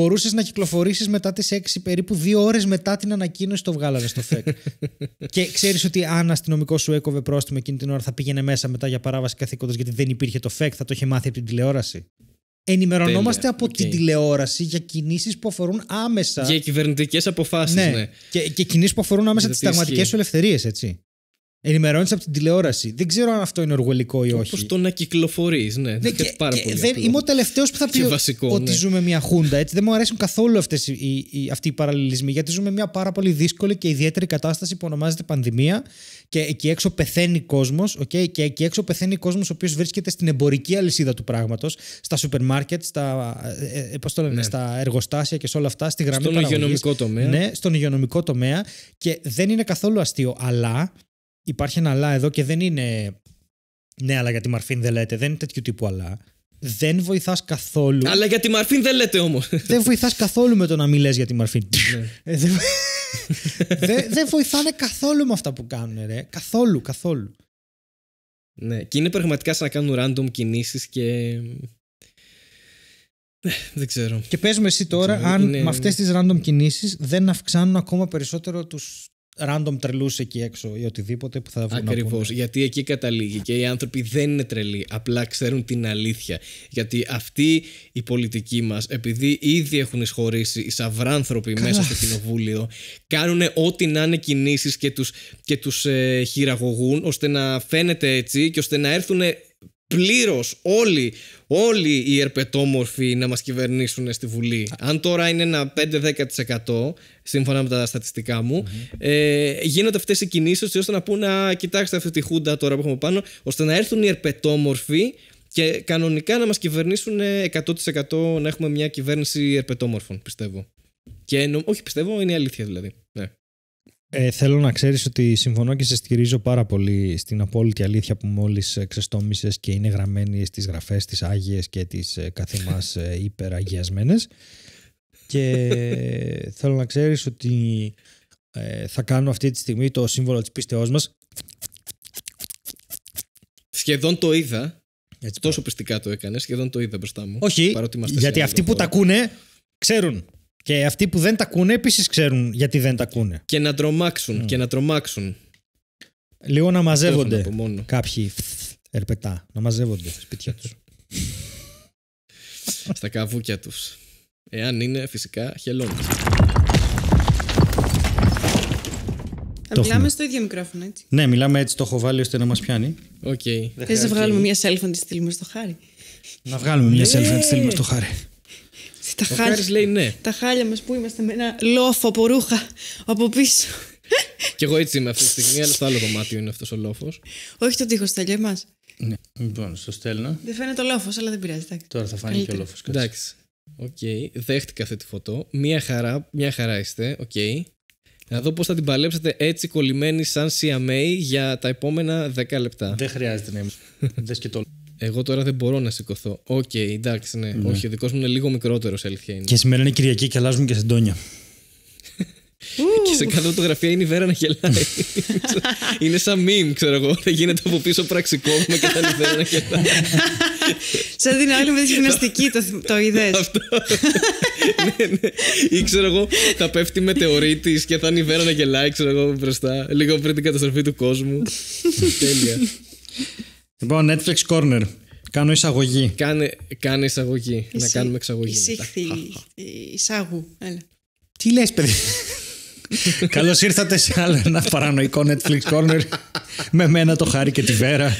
μπορούσες να κυκλοφορήσεις μετά τις 6 περίπου δύο ώρες μετά την ανακοίνωση το βγάλανε στο ΦΕΚ. και ξέρεις ότι αν αστυνομικός σου έκοβε πρόστιμο εκείνη την ώρα θα πήγαινε μέσα μετά για παράβαση καθήκοντα γιατί δεν υπήρχε το ΦΕΚ, θα το είχε μάθει από την τηλεόραση. Ενημερωνόμαστε από okay. την τηλεόραση για κινήσεις που αφορούν άμεσα. Για κυβερνητικές αποφάσεις, ναι. ναι. Και, και κινήσεις που αφορούν άμεσα τι συνταγματικέ σου ελευθερίες, έτσι. Ενημερώνεις από την τηλεόραση. Δεν ξέρω αν αυτό είναι οργολικό ή όχι. Όπω το να κυκλοφορείς, ναι. ναι και, δεν, είμαι ο τελευταίος που θα πει βασικό, ότι ναι. ζούμε μια χούντα. Έτσι. Δεν μου αρέσουν καθόλου αυτές οι, οι, αυτοί οι παραλληλισμοί, γιατί ζούμε μια πάρα πολύ δύσκολη και ιδιαίτερη κατάσταση που ονομάζεται πανδημία. Και εκεί έξω πεθαίνει κόσμος, okay, και εκεί έξω πεθαίνει κόσμος ο οποίος βρίσκεται στην εμπορική αλυσίδα του πράγματος, στα σούπερ μάρκετ, στα, ε, ε, ναι. στα εργοστάσια και σε όλα αυτά, στη γραμμή Στον υγειονομικό τομέα. Ναι, στον υγειονομικό τομέα. Και δεν είναι καθόλου αστείο, αλλά υπάρχει ένα αλλά εδώ και δεν είναι ναι, αλλά για τη μαρφήν δεν λέτε. Δεν είναι τέτοιου τύπου αλλά. Δεν βοηθάς καθόλου. Αλλά για τη μαρφήν δεν λέτε όμως. Δεν βοηθάς καθόλου με το να μιλές για τη μαρφήν. Ναι. Ε, δεν δε βοηθάνε καθόλου με αυτά που κάνουν, Καθόλου, καθόλου. Ναι, και είναι πραγματικά σαν να κάνουν random κινήσεις και... Ε, δεν ξέρω. Και πες εσύ τώρα αν με αυτές τις random κινήσεις δεν αυξάνουν ακόμα περισσότερο τους, random τρελούσε εκεί έξω ή οτιδήποτε που θα βγουν. Ακριβώς. Γιατί εκεί καταλήγει και οι άνθρωποι δεν είναι τρελοί. Απλά ξέρουν την αλήθεια. Γιατί αυτοί οι πολιτικοί μας, επειδή ήδη έχουν εισχωρήσει οι σαυράνθρωποι μέσα στο κοινοβούλιο, κάνουν ό,τι να είναι κινήσεις και τους και τους, ε, χειραγωγούν ώστε να φαίνεται έτσι και ώστε να έρθουν πλήρως όλοι, όλοι οι ερπετόμορφοι να μας κυβερνήσουν στη Βουλή. Αν τώρα είναι ένα 5-10% σύμφωνα με τα στατιστικά μου, ε, γίνονται αυτές οι κινήσεις ώστε να πούνε να κοιτάξτε αυτή τη χούντα τώρα που έχουμε πάνω, ώστε να έρθουν οι ερπετόμορφοι και κανονικά να μας κυβερνήσουν 100% ε, να έχουμε μια κυβέρνηση ερπετόμορφων, πιστεύω. Και νο... όχι πιστεύω, είναι η αλήθεια δηλαδή. Ναι. Ε, θέλω να ξέρεις ότι συμφωνώ και σε στηρίζω πάρα πολύ στην απόλυτη αλήθεια που μόλις ε, ξεστόμησες και είναι γραμμένη στις γραφές της Άγιες και τις ε, καθημάς ε, υπεραγιασμένες και θέλω να ξέρεις ότι θα κάνω αυτή τη στιγμή το σύμβολο της πίστεώς μας Σχεδόν το είδα, τόσο πιστικά το έκανες, σχεδόν το είδα μπροστά μου Όχι, γιατί αυτοί που τα ακούνε ξέρουν και αυτοί που δεν τα ακούνε επίσης ξέρουν γιατί δεν τα ακούνε. Και να τρομάξουν. Και να τρομάξουν. Λίγο να μαζεύονται κάποιοι ερπετά. Να μαζεύονται στα σπίτια τους. στα καβούκια τους. Εάν είναι φυσικά χελώνε. Μιλάμε στο ίδιο μικρόφωνο, έτσι. Ναι, μιλάμε έτσι, το έχω βάλει ώστε να μας πιάνει. Okay. Θες να βγάλουμε μια selfie να τη στείλουμε ε. στο χάρι. Να βγάλουμε μια selfie να τη στείλουμε στο χάρι τα ο χάλια. Χάρης λέει ναι. Τα χάλια μας που είμαστε με ένα λόφο από ρούχα από πίσω. Κι εγώ έτσι είμαι αυτή τη στιγμή, αλλά στο άλλο δωμάτιο είναι αυτός ο λόφος. Όχι το τείχος, τέλειο, εμά. Ναι. Λοιπόν, στο στέλνω. Δεν φαίνεται ο λόφος, αλλά δεν πειράζει. Τάκη. Τώρα θα φανεί και ο λόφο. Εντάξει. Οκ, okay. δέχτηκα αυτή τη φωτό. Μία χαρά, μια χαρά είστε. Οκ. Okay. Να δω πώς θα την παλέψετε έτσι Κολλημένη σαν CMA για τα επόμενα 10 λεπτά. Δεν χρειάζεται να είμαι. Δεν σκέτω εγώ τώρα δεν μπορώ να σηκωθώ. Οκ, okay, εντάξει, ναι. ναι. Όχι, ο δικός μου είναι λίγο μικρότερος, αλήθεια είναι. Και σήμερα είναι Κυριακή και αλλάζουν και σεντόνια. και σε κάθε φωτογραφία είναι η Βέρα να γελάει. είναι σαν meme, ξέρω εγώ. Θα γίνεται από πίσω πραξικόπημα και θα είναι η Βέρα να γελάει. Σαν την άλλη με τη γυμναστική, το, το είδες. Αυτό. ναι, ναι. Ή ξέρω εγώ, θα πέφτει μετεωρίτης και θα είναι η Βέρα να γελάει, ξέρω εγώ μπροστά. Λίγο πριν την καταστροφή του κόσμου. Τέλεια. Λοιπόν, Netflix Corner. Κάνω εισαγωγή. Κάνε, κάνε εισαγωγή. να κάνουμε εξαγωγή. Εισήχθη. Ε, εισάγου. Έλα. Τι λες, παιδί. Καλώς ήρθατε σε άλλο ένα παρανοϊκό Netflix Corner. με μένα το Χάρη και τη Βέρα.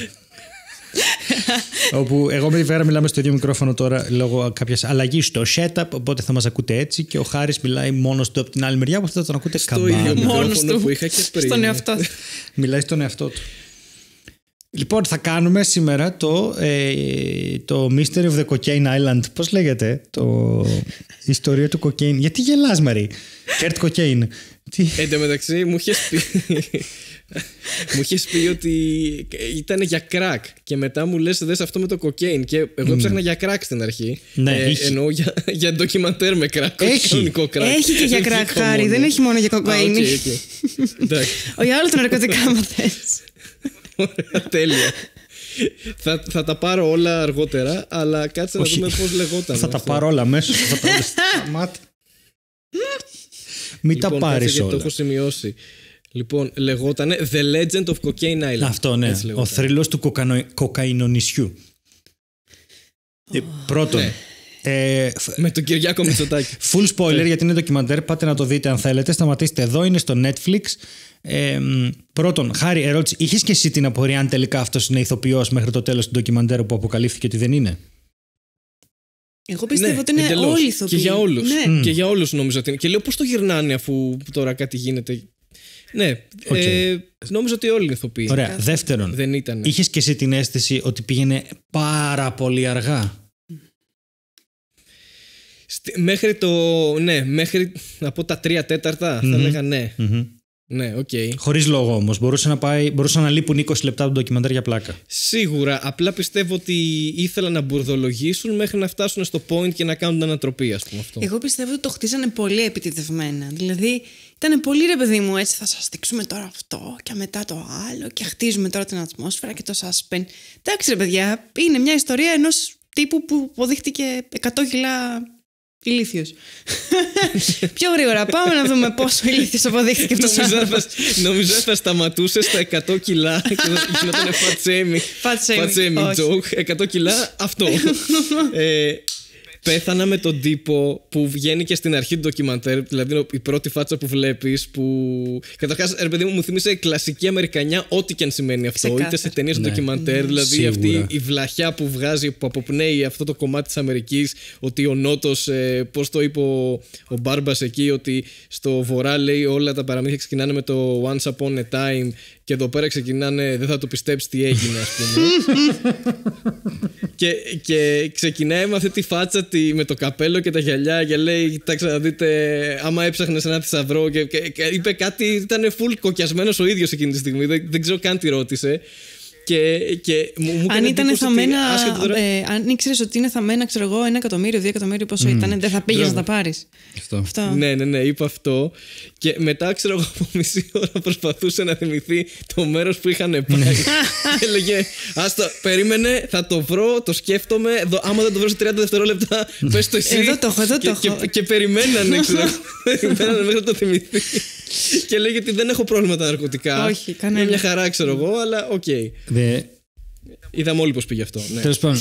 όπου εγώ με τη Βέρα μιλάμε στο ίδιο μικρόφωνο τώρα λόγω κάποιας αλλαγής στο setup. Οπότε θα μας ακούτε έτσι. Και ο Χάρης μιλάει μόνος του από την άλλη μεριά. Οπότε θα τον ακούτε καλά. Στο μικρόφωνο Στον εαυτό του. Μιλάει στον εαυτό του. Λοιπόν, θα κάνουμε σήμερα το, ε, το Mystery of the Cocaine Island. Πώς λέγεται, το η ιστορία του cocaine. Γιατί γελάς, Μαρή, Κέρτ Cocaine. Τι... Εν τω μεταξύ, μου είχες πει. ότι ήταν για crack και μετά μου λες δες αυτό με το cocaine και εγώ ψάχνα για crack στην αρχή ναι, ε, έχει. εννοώ για, για ντοκιμαντέρ με crack έχει. έχει και για crack χάρη δεν έχει μόνο για cocaine okay, okay. για όλα τα ναρκωτικά μου θες Τέλεια. θα, θα τα πάρω όλα αργότερα, αλλά κάτσε να δούμε πώς λεγόταν. θα τα πάρω όλα μέσα. Θα τα Μην τα λοιπόν, πάρεις όλα. Το έχω σημειώσει. Λοιπόν, λεγόταν The Legend of Cocaine Island. Αυτό, ναι. Ο θρύλος του κοκανο... κοκαϊνονισιού. Oh. Ε, πρώτον. Ναι. Ε, με τον Κυριάκο Μητσοτάκη. Full spoiler ναι. γιατί είναι ντοκιμαντέρ. Πάτε να το δείτε αν θέλετε. Σταματήστε εδώ. Είναι στο Netflix. Ε, πρώτον, Χάρη, ερώτηση. Είχες και εσύ την απορία αν τελικά αυτός είναι ηθοποιός μέχρι το τέλος του ντοκιμαντέρ που αποκαλύφθηκε ότι δεν είναι. Εγώ πιστεύω ότι είναι ναι, εντελώς. όλοι ηθοποιοί. Και για όλους. Ναι. Και για όλους νομίζω ότι είναι. Και λέω πώς το γυρνάνε αφού τώρα κάτι γίνεται. Ναι. Okay. Ε, νόμιζα ότι όλοι ηθοποιοί. Ωραία. Δεύτερον, δεν ήταν. Είχες και εσύ την αίσθηση ότι πήγαινε πάρα πολύ αργά. μέχρι το. Ναι, μέχρι από τα τρία τέταρτα mm-hmm. θα λέγα ναι. Ναι, οκ. Okay. Χωρίς λόγο όμως. Μπορούσε να μπορούσαν να λείπουν 20 λεπτά από το ντοκιμαντέρ για πλάκα. Σίγουρα. Απλά πιστεύω ότι ήθελαν να μπουρδολογήσουν μέχρι να φτάσουν στο point και να κάνουν την ανατροπή, ας πούμε αυτό. Εγώ πιστεύω ότι το χτίζανε πολύ επιτευμένα. Δηλαδή, ήταν πολύ ρε παιδί μου, έτσι θα σας δείξουμε τώρα αυτό και μετά το άλλο και χτίζουμε τώρα την ατμόσφαιρα και το suspense. Εντάξει ρε παιδιά, είναι μια ιστορία ενός τύπου που αποδείχτηκε 100 κιλά Ηλίθιος. Πιο γρήγορα. Πάμε να δούμε πόσο ηλίθιος αποδείχθηκε αυτό. Νομίζω θα σταματούσε στα 100 κιλά και θα γινόταν φατσέμι. Φατσέμι τζοκ. 100 κιλά αυτό. Ε, Πέθανα με τον τύπο που βγαίνει και στην αρχή του ντοκιμαντέρ, δηλαδή η πρώτη φάτσα που βλέπεις. Που... Καταρχάς, ρε παιδί μου, μου θυμίσε κλασική Αμερικανιά, ό,τι και αν σημαίνει αυτό. Είτε σε ταινίες ναι. ντοκιμαντέρ, δηλαδή αυτή η βλαχιά που βγάζει, που αποπνέει αυτό το κομμάτι της Αμερικής, ότι ο Νότος, ε, πώς το είπε ο, ο Μπάρμπας εκεί, ότι στο βορρά λέει όλα τα παραμύθια ξεκινάνε με το Once Upon a Time και εδώ πέρα ξεκινάνε, δεν θα το πιστέψει τι έγινε, ας πούμε. και, και ξεκινάει με αυτή τη φάτσα τη, με το καπέλο και τα γυαλιά και λέει: Κοιτάξτε να δείτε, άμα έψαχνες ένα θησαυρό. Και, είπε κάτι, ήταν φουλ κοκιασμένος ο ίδιος εκείνη τη στιγμή. Δεν, δεν ξέρω καν τι ρώτησε. Και, και μου, μου αν ήταν Ε, ήξερες ότι είναι θαμμένα, ξέρω εγώ, ένα εκατομμύριο, δύο εκατομμύριο, πόσο ήταν, δεν θα πήγες να τα πάρεις. Αυτό. Ναι, ναι, ναι, είπα αυτό. Και μετά, ξέρω εγώ, από μισή ώρα προσπαθούσε να θυμηθεί το μέρος που είχαν πάει. Ναι. και έλεγε, Άστα, περίμενε, θα το βρω, το σκέφτομαι. άμα δεν το βρω σε 30 δευτερόλεπτα, ναι. πες το εσύ. Ε, εδώ το έχω, εδώ το έχω. Και, και, και περιμένανε, ξέρω. περιμένανε μέχρι να το θυμηθεί. και λέει ότι δεν έχω πρόβλημα τα ναρκωτικά. Όχι, κανένα. Είναι μια χαρά, ξέρω εγώ, αλλά οκ. Okay. The... Είδαμε όλοι πώ πήγε αυτό. Ναι. Τέλος πάντων.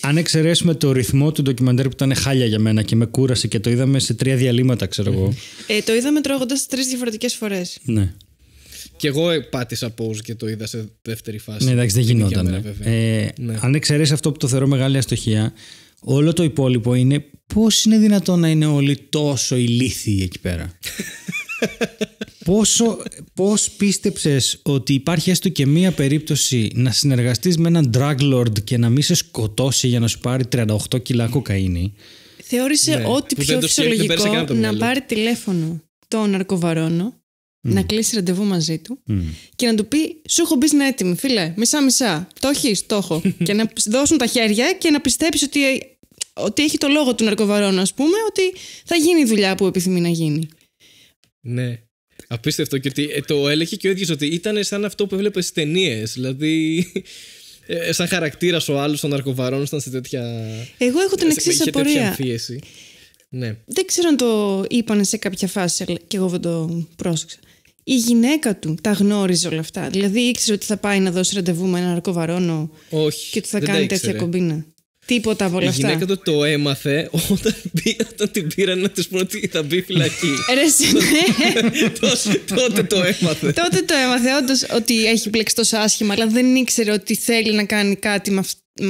Αν εξαιρέσουμε το ρυθμό του ντοκιμαντέρ που ήταν χάλια για μένα και με κούρασε και το είδαμε σε τρία διαλύματα, ξέρω εγώ. Ε, το είδαμε τρώγοντας τρεις διαφορετικές φορές. Ναι. Και εγώ ε, πάτησα πώ και το είδα σε δεύτερη φάση. Ναι, εντάξει, δεν γινόταν. Μέρα, ναι. ε, ναι. Αν εξαιρέσει αυτό που το θεωρώ μεγάλη αστοχία, όλο το υπόλοιπο είναι πώς είναι δυνατόν να είναι όλοι τόσο ηλίθιοι εκεί πέρα. Πόσο, πώς πίστεψες ότι υπάρχει έστω και μία περίπτωση να συνεργαστείς με έναν drug lord και να μην σε σκοτώσει για να σου πάρει 38 κιλά κοκαίνη. Θεώρησε ναι, ότι πιο φυσιολογικό να πάρει τηλέφωνο τον ναρκοβαρόνο, να κλείσει ραντεβού μαζί του και να του πει: Σου έχω μπει στην έτοιμη, φίλε, μισά-μισά. Το έχεις, το έχω. και να δώσουν τα χέρια και να πιστέψεις ότι, ότι έχει το λόγο του ναρκοβαρών, ας πούμε, ότι θα γίνει η δουλειά που επιθυμεί να γίνει. Ναι. Απίστευτο και ότι ε, το έλεγε και ο ίδιος ότι ήταν σαν αυτό που έβλεπες στις ταινίες. Δηλαδή. Ε, ε, σαν χαρακτήρας ο άλλος των ναρκοβαρών ήταν σε τέτοια. Εγώ έχω την εξή απορία. Ναι. Δεν ξέρω αν το είπαν σε κάποια φάση, αλλά και εγώ δεν το πρόσεξα. Η γυναίκα του τα γνώριζε όλα αυτά. Δηλαδή ήξερε ότι θα πάει να δώσει ραντεβού με έναν αρκοβαρόνο Όχι, και ότι θα κάνει τέτοια κομπίνα. Τίποτα από όλα αυτά. Η γυναίκα του το έμαθε όταν, την πήραν να της πούνε ότι θα μπει φυλακή. Ε, ρε, ναι. τότε το έμαθε. τότε το έμαθε, όντως ότι έχει πλέξει τόσο άσχημα, αλλά δεν ήξερε ότι θέλει να κάνει κάτι με,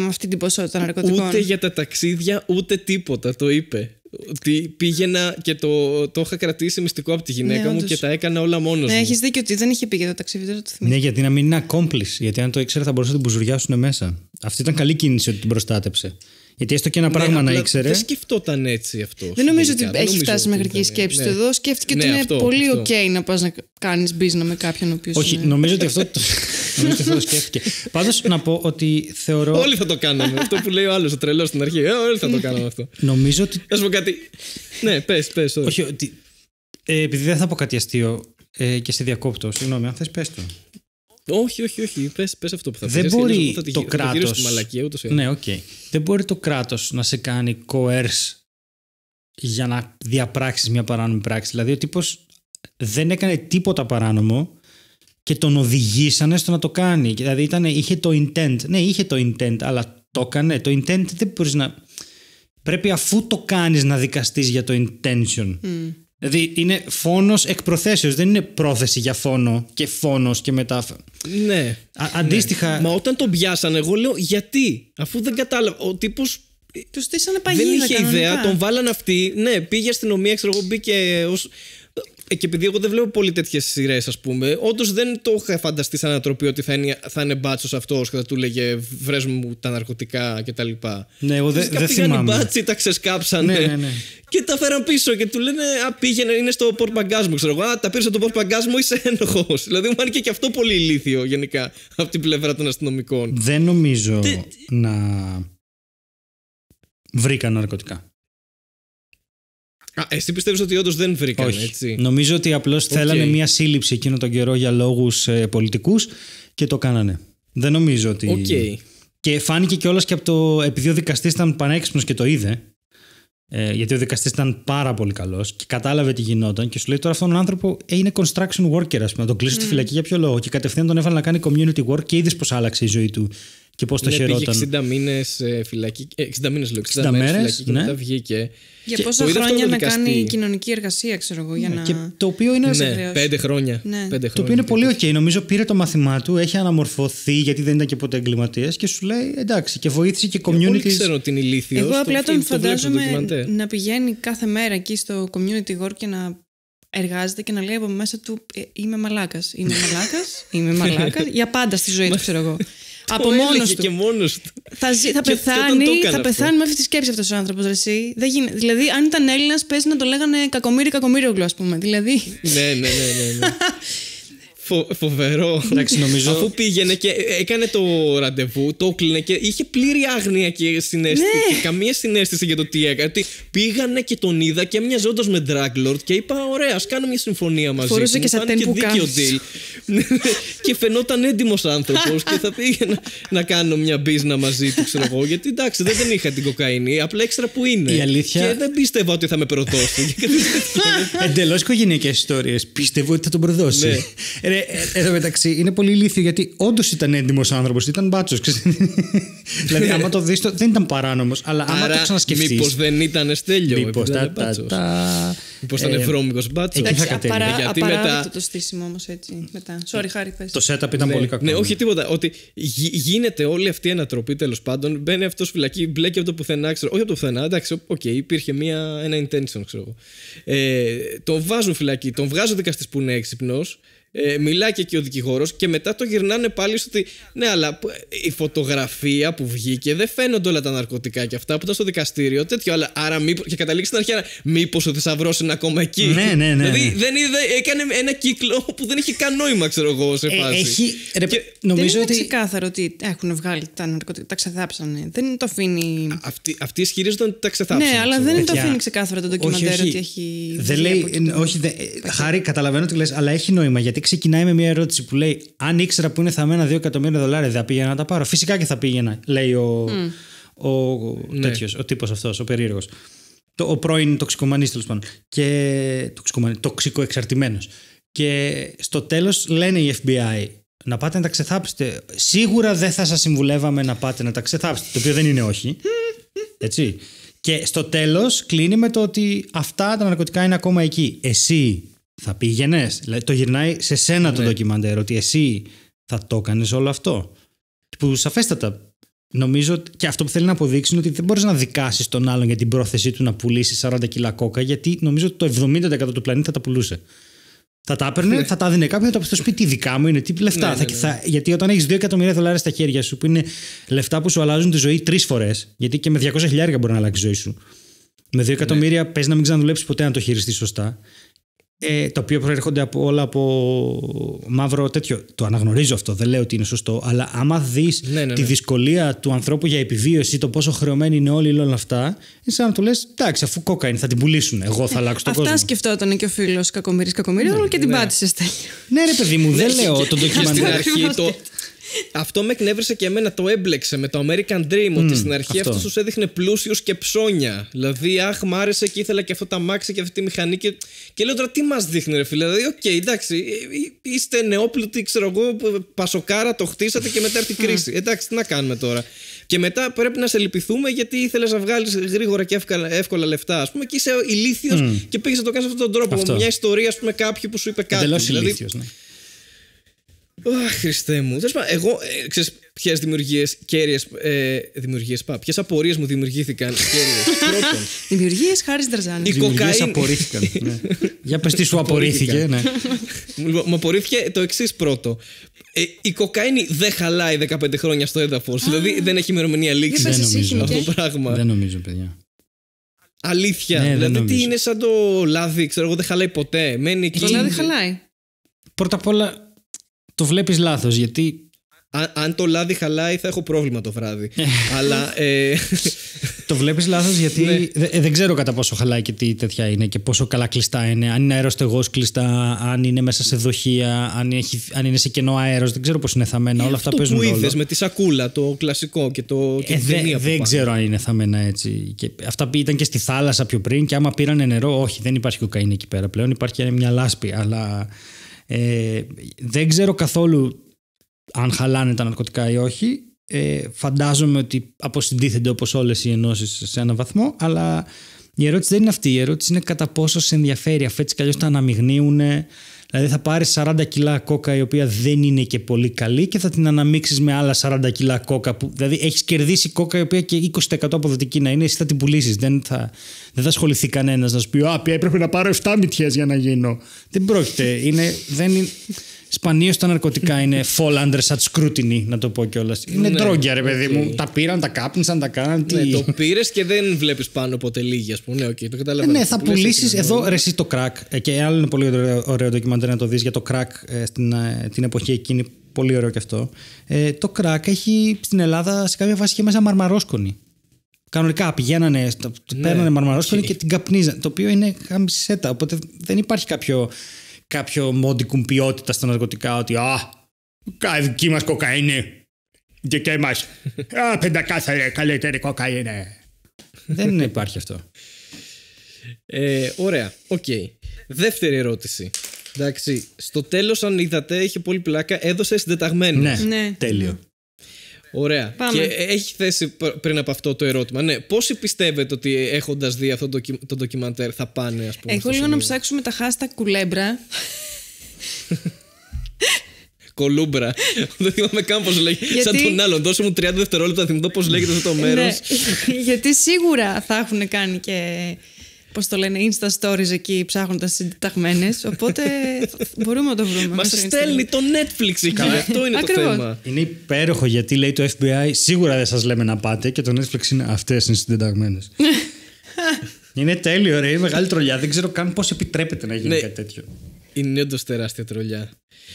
αυτή την ποσότητα ναρκωτικών. Ούτε για τα ταξίδια, ούτε τίποτα, το είπε. Ότι πήγαινα και το, το είχα κρατήσει μυστικό από τη γυναίκα ναι, μου και τα έκανα όλα μόνος ναι, Έχεις δίκιο ότι δεν είχε πει για το ταξίδι, δεν το Ναι, γιατί να μην είναι accomplice. Γιατί αν το ήξερε θα μπορούσε να την μπουζουριάσουν μέσα. Αυτή ήταν καλή κίνηση ότι την προστάτεψε. Γιατί έστω και ένα ναι, πράγμα να ήξερε. Δεν σκεφτόταν έτσι αυτό. Δεν νομίζω ότι δεν έχει φτάσει μέχρι εκεί η σκέψη ναι. του εδώ. Σκέφτηκε ναι, ότι είναι πολύ οκ okay να πας να κάνεις business με κάποιον ο οποίος. Όχι, νομίζω ότι αυτό το, νομίζω αυτό σκέφτηκε. Πάντως να πω ότι θεωρώ. Όλοι θα το κάναμε. αυτό που λέει ο άλλος ο τρελός στην αρχή. Ε, όλοι θα το κάναμε αυτό. νομίζω ότι. Ας πω κάτι. ναι, πες, πες. Όχι, ότι. Ε, επειδή δεν θα πω ε, και σε διακόπτω, συγγνώμη, αν θες, πες το. Όχι, όχι, όχι. Πες αυτό που θα πει. Ναι, δεν μπορεί το κράτος... ναι, okay. Δεν μπορεί το κράτος να σε κάνει coerce για να διαπράξεις μια παράνομη πράξη. Δηλαδή ο τύπος δεν έκανε τίποτα παράνομο και τον οδηγήσανε στο να το κάνει. Δηλαδή ήταν, είχε το intent. Ναι, είχε το intent, αλλά το έκανε. Το intent δεν μπορείς να... Πρέπει αφού το κάνεις να δικαστείς για το intention. Δηλαδή είναι φόνος εκ προθέσεως. Δεν είναι πρόθεση για φόνο και φόνος και μετά. Ναι. Α, αντίστοιχα. Ναι. Μα όταν τον πιάσανε, εγώ λέω γιατί. Αφού δεν κατάλαβα. Ο τύπος. Τους στήσανε παγίδα. Δεν είχε κανονικά. ιδέα. Τον βάλανε αυτοί. Ναι, πήγε αστυνομία, ξέρω εγώ, μπήκε ως... Ε, και επειδή εγώ δεν βλέπω πολύ τέτοιες σειρές, ας πούμε, όντως δεν το είχα φανταστεί σαν ανατροπή ότι θα είναι, είναι μπάτσος αυτός και θα του λέγε Βρες μου τα ναρκωτικά κτλ. Ναι, εγώ δεν δε θυμάμαι. μπάτσοι, τα ξεσκάψανε. Ναι, ναι, ναι. Και τα φέραν πίσω και του λένε Α, πήγαινε, είναι στο πορπαγκάζ μου. Ξέρω εγώ. Α, τα πήρες στο το μου, είσαι ένοχος. Δηλαδή μου άρεσε και αυτό πολύ ηλίθιο γενικά από την πλευρά των αστυνομικών. Δεν νομίζω να βρήκαν ναρκωτικά. Α, εσύ πιστεύεις ότι όντως δεν βρήκαν, Όχι. έτσι. Νομίζω ότι απλώς okay. θέλανε μια σύλληψη εκείνο τον καιρό για λόγους ε, πολιτικούς και το κάνανε. Δεν νομίζω ότι. Okay. Και φάνηκε κιόλας και από το. Επειδή ο δικαστής ήταν πανέξυπνος και το είδε, ε, γιατί ο δικαστής ήταν πάρα πολύ καλός και κατάλαβε τι γινόταν και σου λέει: Τώρα αυτόν τον άνθρωπο ε, είναι construction worker, ας πούμε, να τον κλείσω mm. στη φυλακή για ποιο λόγο. Και κατευθείαν τον έβαλε να κάνει community work και είδες πως άλλαξε η ζωή του και πώς το χαιρόταν. Πήγε 60 μήνες ε, φυλακή. 60 ε, μήνες λέω. 60, 60 μέρε φυλακή και ναι. μετά βγήκε. Για και πόσα χρόνια να κάνει κοινωνική εργασία, ξέρω εγώ. Για ναι, να... και το οποίο είναι. Ναι, πέντε χρόνια. Ναι. Πέντε χρόνια. Το οποίο είναι πολύ οκ. Okay. Νομίζω πήρε το μάθημά του, έχει αναμορφωθεί γιατί δεν ήταν και ποτέ εγκληματίας και σου λέει εντάξει και βοήθησε και community. Δεν ξέρω ότι είναι Εγώ απλά τον φαντάζομαι να πηγαίνει κάθε μέρα εκεί στο community work και να εργάζεται και να λέει από μέσα του «Ε, Είμαι μαλάκας. Είμαι μαλάκας. Είμαι μαλάκας. Για πάντα στη ζωή του, ξέρω εγώ από μόνος του. Και μόνος του. Θα, θα, πεθάνει, θα πεθάνει με αυτή τη σκέψη αυτός ο άνθρωπος. Δηλαδή, αν ήταν Έλληνας, παίζει να το λέγανε κακομίρι, κακομίρι γλώσσα, ας πούμε. Δηλαδή. ναι, ναι, ναι. ναι. ναι. Φο, φοβερό. Εντάξει, νομίζω... Αφού πήγαινε και έκανε το ραντεβού, το κλείνε και είχε πλήρη άγνοια και συνέστηση. Ναι. καμία συνέστηση για το τι έκανε. Τι πήγανε και τον είδα και έμοιαζε όντω με Draglord και είπα: Ωραία, ας κάνω μια συμφωνία μαζί Φορούσε και σαν και δίκαιο deal. και φαινόταν έντιμος άνθρωπος και θα πήγαινα να κάνω μια μπίζνα μαζί του, ξέρω εγώ. Γιατί εντάξει, δεν, είχα την κοκαίνη. Απλά έξτρα που είναι. Η αλήθεια... Και δεν πίστευα ότι θα με προδώσει. Εντελώς οικογενειακές ιστορίες. Πιστεύω ότι θα τον προδώσει. Ναι. Ρε, εδώ ε, μεταξύ είναι πολύ ηλίθιο γιατί όντως ήταν έντιμος άνθρωπος, ήταν μπάτσος. δηλαδή, άμα το δεις, δεν ήταν παράνομος, αλλά άμα Άρα, το ξανασκεφτείς. Μήπως δεν ήταν στέλιο. ο ήταν μπάτσο. Μήπως ήταν ε, βρώμικος μπάτσος. Εκεί θα Γιατί μετά. το στήσιμο όμως έτσι. Μετά. Sorry, χάρη, Το setup ήταν ναι. πολύ κακό. Ναι, ναι, όχι τίποτα. Ότι γίνεται όλη αυτή η ανατροπή τέλος πάντων. Μπαίνει αυτός φυλακή, μπλέκει από το πουθενά, ξέρω. Όχι από το πουθενά, εντάξει, οκ, υπήρχε ένα intention, ξέρω εγώ. Ε, τον βάζουν φυλακή, τον βγάζουν δικαστή που είναι έξυπνος ε, μιλάει και εκεί ο δικηγόρος και μετά το γυρνάνε πάλι στο ότι ναι, αλλά ε, η φωτογραφία που βγήκε δεν φαίνονται όλα τα ναρκωτικά και αυτά που ήταν στο δικαστήριο, τέτοιο. Αλλά, άρα μήπως, και καταλήξει στην αρχή, μήπως ο θησαυρός είναι ακόμα εκεί. Ναι, ναι, ναι. Δηλαδή ναι. δεν είδε, έκανε ένα κύκλο που δεν έχει κανόημα, ξέρω εγώ, σε ε, φάση. Έχει, ρε, και, νομίζω δεν είναι ότι... ξεκάθαρο ότι έχουν βγάλει τα ναρκωτικά, τα ξεθάψανε. Δεν το αφήνει. αυτοί, ισχυρίζονταν ότι τα ξεθάψανε. Ναι, αλλά δεν το αφήνει ξεκάθαρο το ντοκιμαντέρ ότι έχει. Δεν λέει, όχι, χάρη, καταλαβαίνω τι λες, αλλά έχει νόημα γιατί ξεκινάει με μια ερώτηση που λέει: Αν ήξερα που είναι θαμμένα 2 εκατομμύρια δολάρια, θα πήγαινα να τα πάρω. Φυσικά και θα πήγαινα, λέει ο, mm. ο, ναι. τέτοιος, ο τύπος αυτός, ο περίεργος. ο πρώην τοξικομανής τέλος πάντων. Και τοξικοεξαρτημένος. Και στο τέλος λένε οι FBI να πάτε να τα ξεθάψετε. Σίγουρα δεν θα σας συμβουλεύαμε να πάτε να τα ξεθάψετε. Το οποίο δεν είναι όχι. Έτσι. Και στο τέλος κλείνει με το ότι αυτά τα ναρκωτικά είναι ακόμα εκεί. Εσύ θα πήγαινες. το γυρνάει σε σένα ναι. το ντοκιμαντέρ, ότι εσύ θα το έκανε όλο αυτό. Που σαφέστατα νομίζω και αυτό που θέλει να αποδείξει είναι ότι δεν μπορείς να δικάσεις τον άλλον για την πρόθεσή του να πουλήσει 40 κιλά κόκα, γιατί νομίζω ότι το 70% του πλανήτη θα τα πουλούσε. Θα τα έπαιρνε, ναι. θα τα δίνει κάποιο θα το πει τι δικά μου είναι, τι λεφτά. Ναι, ναι, θα, γιατί όταν έχεις 2 εκατομμύρια δολάρια στα χέρια σου, που είναι λεφτά που σου αλλάζουν τη ζωή τρεις φορές, γιατί και με 200 χιλιάρια μπορεί να αλλάξει η ζωή σου. Με 2 εκατομμύρια ναι. πες να μην ξαναδουλέψεις ποτέ αν το χειριστείς σωστά ε, τα προέρχονται από όλα από μαύρο τέτοιο. Το αναγνωρίζω αυτό, δεν λέω ότι είναι σωστό, αλλά άμα δεις ναι, ναι, τη ναι. δυσκολία του ανθρώπου για επιβίωση, το πόσο χρεωμένοι είναι όλοι όλα αυτά, είναι σαν να του λες: Εντάξει, αφού κόκα είναι, θα την πουλήσουν. Εγώ θα αλλάξω τον Αυτά κόσμο. Αυτά σκεφτόταν και ο φίλος Κακομοίρη Κακομοίρη, και την πάτησε τέλειο. Ναι, ρε παιδί μου, δεν λέω τον ντοκιμαντέρ. το, αυτό με εκνεύρισε και εμένα. Το έμπλεξε με το American Dream. ότι στην αρχή αυτό τους έδειχνε πλούσιους και ψώνια. Δηλαδή, αχ, μ' άρεσε και ήθελα και αυτό τα μάξι και αυτή τη μηχανή. Και, και λέω τώρα, τι μας δείχνει, ρε φίλε. Δηλαδή, οκ, okay, εντάξει, ε, ε, είστε νεόπλουτοι, ξέρω εγώ, πασοκάρα, το χτίσατε και μετά έρθει η κρίση. Εντάξει, τι να κάνουμε τώρα. Και μετά πρέπει να σε λυπηθούμε γιατί ήθελες να βγάλεις γρήγορα και εύκολα, λεφτά, ας πούμε, και είσαι ηλίθιο και πήγες να το κάνεις αυτόν τον τρόπο. Μια ιστορία, ας πούμε, κάποιου που σου είπε κάτι. Εντελώς δηλαδή, ναι. Αχ, Χριστέ μου. εγώ, ε, ξέρεις, ποιες δημιουργίες κέρυες. Ε, δημιουργίες, πάω. Ποιες απορίες μου δημιουργήθηκαν κέρυες. Πρώτον. Δημιουργίες χάρης Δραζάνη. Οι κοκαίνε. ναι. Για πες τι σου απορρίφθηκε, ναι. Μου λοιπόν, απορρίφθηκε το εξής πρώτο. Ε, η κοκαίνη δεν χαλάει 15 χρόνια στο έδαφος. δηλαδή δεν έχει ημερομηνία λήξη. Δεν νομίζω. Αυτό το πράγμα. Δεν νομίζω, παιδιά. Αλήθεια. Ναι, δηλαδή τι είναι σαν το λάδι, ξέρω εγώ, δεν χαλάει ποτέ. Μένει εκεί. Το λάδι χαλάει. Πρώτα απ' όλα, το βλέπεις λάθος γιατί αν, το λάδι χαλάει θα έχω πρόβλημα το βράδυ. Ε. Αλλά. Ε, το βλέπεις λάθος γιατί ναι. ε, δεν, ξέρω κατά πόσο χαλάει και τι τέτοια είναι και πόσο καλά κλειστά είναι. Αν είναι αεροστεγός κλειστά, αν είναι μέσα σε δοχεία, αν, έχει, αν είναι σε κενό αέρος, Δεν ξέρω πώς είναι θαμένα, όλα αυτά αυτό παίζουν που είδες με τη σακούλα, το κλασικό και το. Και ε, δεν δε ξέρω αν είναι θαμένα έτσι. Και αυτά ήταν και στη θάλασσα πιο πριν και άμα πήρανε νερό, όχι, δεν υπάρχει κοκαίνη εκεί πέρα πλέον. Υπάρχει μια λάσπη, αλλά ε, δεν ξέρω καθόλου αν χαλάνε τα ναρκωτικά ή όχι. Ε, φαντάζομαι ότι αποσυντίθενται όπως όλες οι ενώσεις σε έναν βαθμό, αλλά η ερώτηση δεν είναι αυτή. Η ερώτηση είναι κατά πόσο σε ενδιαφέρει. Αφού έτσι κι αλλιώς τα αναμειγνύουν, Δηλαδή θα πάρεις 40 κιλά κόκα η οποία δεν είναι και πολύ καλή και θα την αναμίξεις με άλλα 40 κιλά κόκα. Που, δηλαδή έχεις κερδίσει κόκα η οποία και 20% αποδοτική να είναι, εσύ θα την πουλήσεις. Δεν θα, δεν θα ασχοληθεί κανένας να σου πει «Α, έπρεπε να πάρω 7 μυτιές για να γίνω». Δεν πρόκειται. Είναι, δεν είναι σπανίως τα ναρκωτικά είναι fall under such scrutiny, να το πω κιόλας. Είναι ναι, τρόγκια, ρε παιδί μου. Τα πήραν, τα κάπνισαν, τα κάναν. Ναι, τι... το πήρες και δεν βλέπεις πάνω ποτέ λίγη, ας πούμε. Ναι, το καταλαβαίνω. Ε, ναι, θα πουλήσει εδώ ρε, εσύ το crack. Ε, και άλλο είναι πολύ ωραίο ντοκιμαντέρ να το δεις για το κρακ ε, στην, την εποχή εκείνη. Πολύ ωραίο κι αυτό. το κρακ έχει στην Ελλάδα σε κάποια φάση και μέσα μαρμαρόσκονη. Κανονικά πηγαίνανε, ναι, παίρνανε μαρμαρόσκονη και την καπνίζανε. Το οποίο είναι χαμισέτα. Οπότε δεν υπάρχει κάποιο κάποιο μόντικουμ ποιότητα στα ναρκωτικά ότι «Α, δική μας κοκαίνη, δική μας, α, πεντακάθαρη, καλύτερη κοκαίνη». Ναι». Δεν υπάρχει αυτό. Ε, ωραία, οκ. Δεύτερη ερώτηση. Εντάξει, στο τέλος αν είδατε είχε πολύ πλάκα, έδωσε συντεταγμένο. Ναι, ναι. τέλειο. Ωραία. Και έχει θέσει πριν από αυτό το ερώτημα. Ναι, πόσοι πιστεύετε ότι έχοντας δει αυτό το, το ντοκιμαντέρ θα πάνε, ας πούμε. Εγώ λίγο να ψάξουμε τα χάστα κουλέμπρα. Κολούμπρα. Δεν θυμάμαι καν πώς λέγεται. Σαν τον άλλον. Δώσε μου 30 δευτερόλεπτα να θυμηθώ πώς λέγεται αυτό το μέρος. Ναι. γιατί σίγουρα θα έχουν κάνει και πώς το λένε, Insta stories εκεί ψάχνοντα συνταγμένε. Οπότε μπορούμε να το βρούμε. Μα στέλνει το Netflix εκεί. Ναι, Αυτό είναι το θέμα. Είναι υπέροχο γιατί λέει το FBI σίγουρα δεν σας λέμε να πάτε και το Netflix είναι αυτές οι συνταγμένε. Είναι τέλειο, ρε. Είναι μεγάλη τρολιά. Δεν ξέρω καν πώς επιτρέπεται να γίνει ναι. κάτι τέτοιο. Είναι όντως τεράστια τρολιά.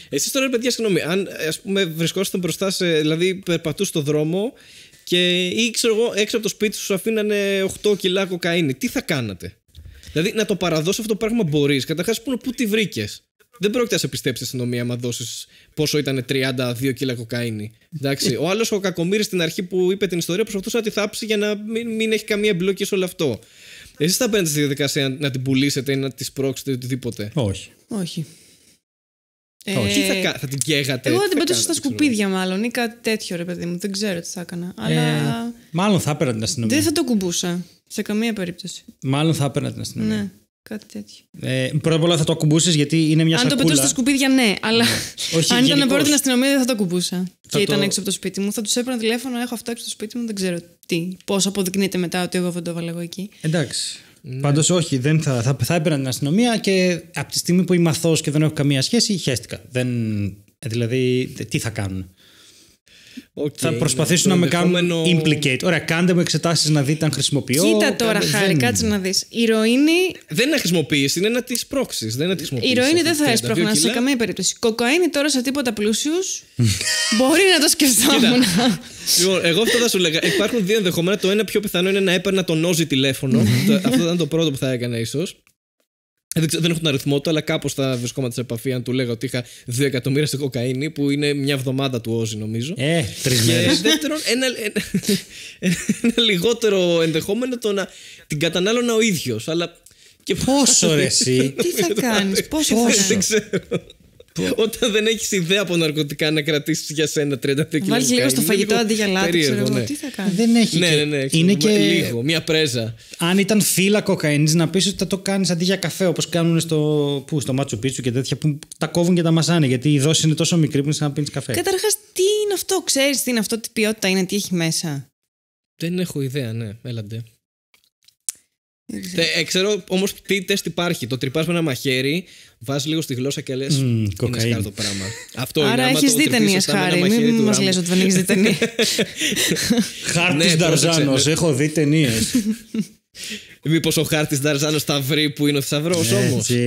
Εσείς τώρα, παιδιά, συγγνώμη, αν ας πούμε βρισκόσασταν μπροστά, σε, δηλαδή περπατούς στον δρόμο και ή ξέρω εγώ έξω από το σπίτι σου αφήνανε 8 κιλά κοκαίνη, τι θα κάνατε. Δηλαδή να το παραδώσει αυτό το πράγμα μπορείς. Καταρχάς, πού τη βρήκες. Δεν πρόκειται να σε πιστέψει η αστυνομία άμα δώσεις πόσο ήταν 32 κιλά κοκαίνη. Εντάξει. ο άλλος ο Κακομήρη στην αρχή που είπε την ιστορία προσπαθούσε να τη θάψει για να μην, έχει καμία εμπλοκή σε όλο αυτό. Εσείς θα μπαίνετε στη διαδικασία να την πουλήσετε ή να τη σπρώξετε οτιδήποτε. Όχι. Όχι. Ε, Όχι. θα, θα την καίγατε. Εγώ θα την πετούσα στα σκουπίδια, μάλλον ή κάτι τέτοιο, ρε παιδί μου. Δεν ξέρω τι θα έκανα. Ε, αλλά... μάλλον θα έπαιρνα την αστυνομία. Δεν θα το κουμπούσα σε καμία περίπτωση. Μάλλον θα έπαιρνα την αστυνομία. Ναι. Κάτι τέτοιο. Ε, πρώτα απ' όλα θα το κουμπούσεις γιατί είναι μια σακούλα. Αν το πετούσα στα σκουπίδια, ναι, αλλά. Ναι. αν ήταν να πάρω την αστυνομία, δεν θα το κουμπούσα και ήταν έξω από το σπίτι μου. Θα τους έπαιρνα τηλέφωνο, έχω αυτό έξω από το σπίτι μου, δεν ξέρω τι. Πώς αποδεικνύεται μετά ότι εγώ δεν το έβαλα εγώ εκεί. Εντάξει. Ναι. Πάντως όχι, δεν θα, θα, θα έπαιρνα την αστυνομία και από τη στιγμή που είμαι αθώος και δεν έχω καμία σχέση, χαίστηκα. Δεν, δηλαδή, τι θα κάνουν. Okay, θα ναι, προσπαθήσουν να με κάνουν implicate. Ωραία, κάντε μου εξετάσεις να δείτε αν χρησιμοποιώ. Κοίτα τώρα, χάρη, δεν... κάτσε να δεις. Η ηρωίνη. Δεν είναι να χρησιμοποιήσει, είναι να τη πρόξει. Δεν είναι να τη Η ηρωίνη δεν θα έσπροχνα σε καμία περίπτωση. Κοκαίνη τώρα σε τίποτα πλούσιους. μπορεί να το σκεφτόμουν. λοιπόν, εγώ αυτό θα σου λέγα. Υπάρχουν δύο ενδεχομένα. Το ένα πιο πιθανό είναι να έπαιρνα τον νόζι τηλέφωνο. Ναι. αυτό ήταν το πρώτο που θα έκανα ίσως δεν, έχω τον αριθμό του, αλλά κάπως θα βρισκόμαστε σε επαφή αν του λέγα ότι είχα 2 εκατομμύρια στην κοκαίνη, που είναι μια εβδομάδα του Όζη, νομίζω. Ε, τρεις μέρε. Και δεύτερον, ένα, ένα, ένα, λιγότερο ενδεχόμενο το να την κατανάλωνα ο ίδιος. Αλλά. Και πόσο ρε εσύ. Τι θα κάνεις, πόσο Δεν ξέρω. Ναι. Όταν δεν έχεις ιδέα από ναρκωτικά να κρατήσεις για σένα 30 κιλά. Βάλει λίγο στο φαγητό αντί για λάτι, ναι. τι θα κάνεις. Δεν έχει. Ναι, ναι, ναι, Είναι και λίγο, μια πρέζα. Αν ήταν φύλλα κοκαίνης, να πεις ότι θα το κάνεις αντί για καφέ όπως κάνουν στο, πού, στο Πίτσου και τέτοια που τα κόβουν και τα μασάνε. Γιατί η δόση είναι τόσο μικρή που είναι σαν να πίνεις καφέ. Καταρχάς, τι είναι αυτό, ξέρεις τι είναι αυτό, τι ποιότητα είναι, τι έχει μέσα. Δεν έχω ιδέα, ναι, έλαντε. Ε, ξέρω όμως τι τεστ υπάρχει. Το τρυπάς με ένα μαχαίρι, βάζεις λίγο στη γλώσσα και λες. Mm, είναι το πράγμα. Αυτό Άρα έχει δει ταινίε, Χάρη. Μην μα λες ότι δεν έχεις δει ταινίε. Χάρτης ναι, Νταρζάνος. Έχω δει ταινίες. Μήπως ο χάρτης Νταρζάνος θα βρει που είναι ο θησαυρός όμως. Έτσι.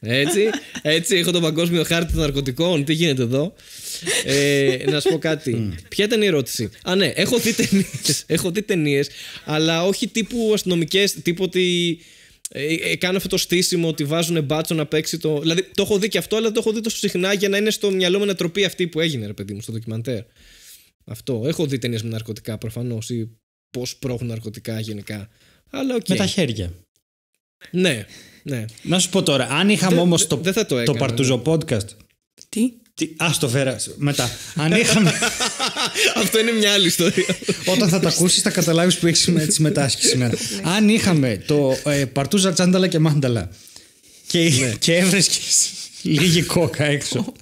έτσι. Έτσι. Έχω τον παγκόσμιο χάρτη των ναρκωτικών. Τι γίνεται εδώ. Ε, να σου πω κάτι. Ποια ήταν η ερώτηση. Α, ναι, έχω δει ταινίες. έχω δει ταινίες, αλλά όχι τύπου αστυνομικές. Τύπου ότι ε, ε, ε, κάνω αυτό το στήσιμο ότι βάζουν μπάτσο να παίξει το. Δηλαδή το έχω δει και αυτό, αλλά το έχω δει τόσο συχνά για να είναι στο μυαλό μου ανατροπή αυτή που έγινε, ρε παιδί μου, στο ντοκιμαντέρ. Αυτό. Έχω δει ταινίες με ναρκωτικά προφανώς ή πώς πρόχνουν ναρκωτικά γενικά. Αλλά okay. Με τα χέρια. Ναι, ναι. Να σου πω τώρα, αν είχαμε όμω το, το, το ναι. Παρτουζο Podcast. Τι? Τι, ας το φέρας μετά. Αν είχαμε... Αυτό είναι μια άλλη ιστορία. Όταν θα τα ακούσεις θα καταλάβεις που έχεις συμμετάσχει σήμερα. Ναι. Αν είχαμε το ε, παρτούζα τσάνταλα και μάνταλα και, ναι. και λίγη κόκα έξω.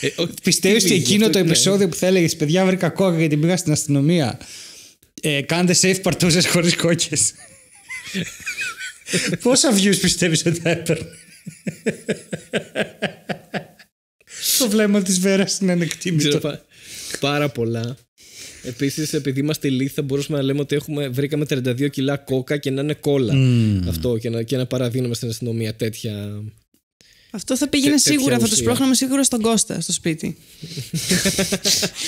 Ε, Πιστεύεις ότι εκείνο το ναι. επεισόδιο που θα έλεγες παιδιά βρήκα κόκα γιατί πήγα στην αστυνομία ε, κάντε safe παρτούζες χωρίς κόκκες. Πόσα views πιστεύεις ότι θα έπαιρνε το βλέμμα της Βέρας είναι ανεκτήμητο. Πάρα πολλά. Επίσης, επειδή είμαστε λίθοι, θα μπορούσαμε να λέμε ότι έχουμε, βρήκαμε 32 κιλά κόκα και να είναι κόλλα. Αυτό και να, και να παραδίνουμε στην αστυνομία τέτοια. Αυτό θα πήγαινε σίγουρα, θα το σπρώχναμε σίγουρα στον Κώστα στο σπίτι.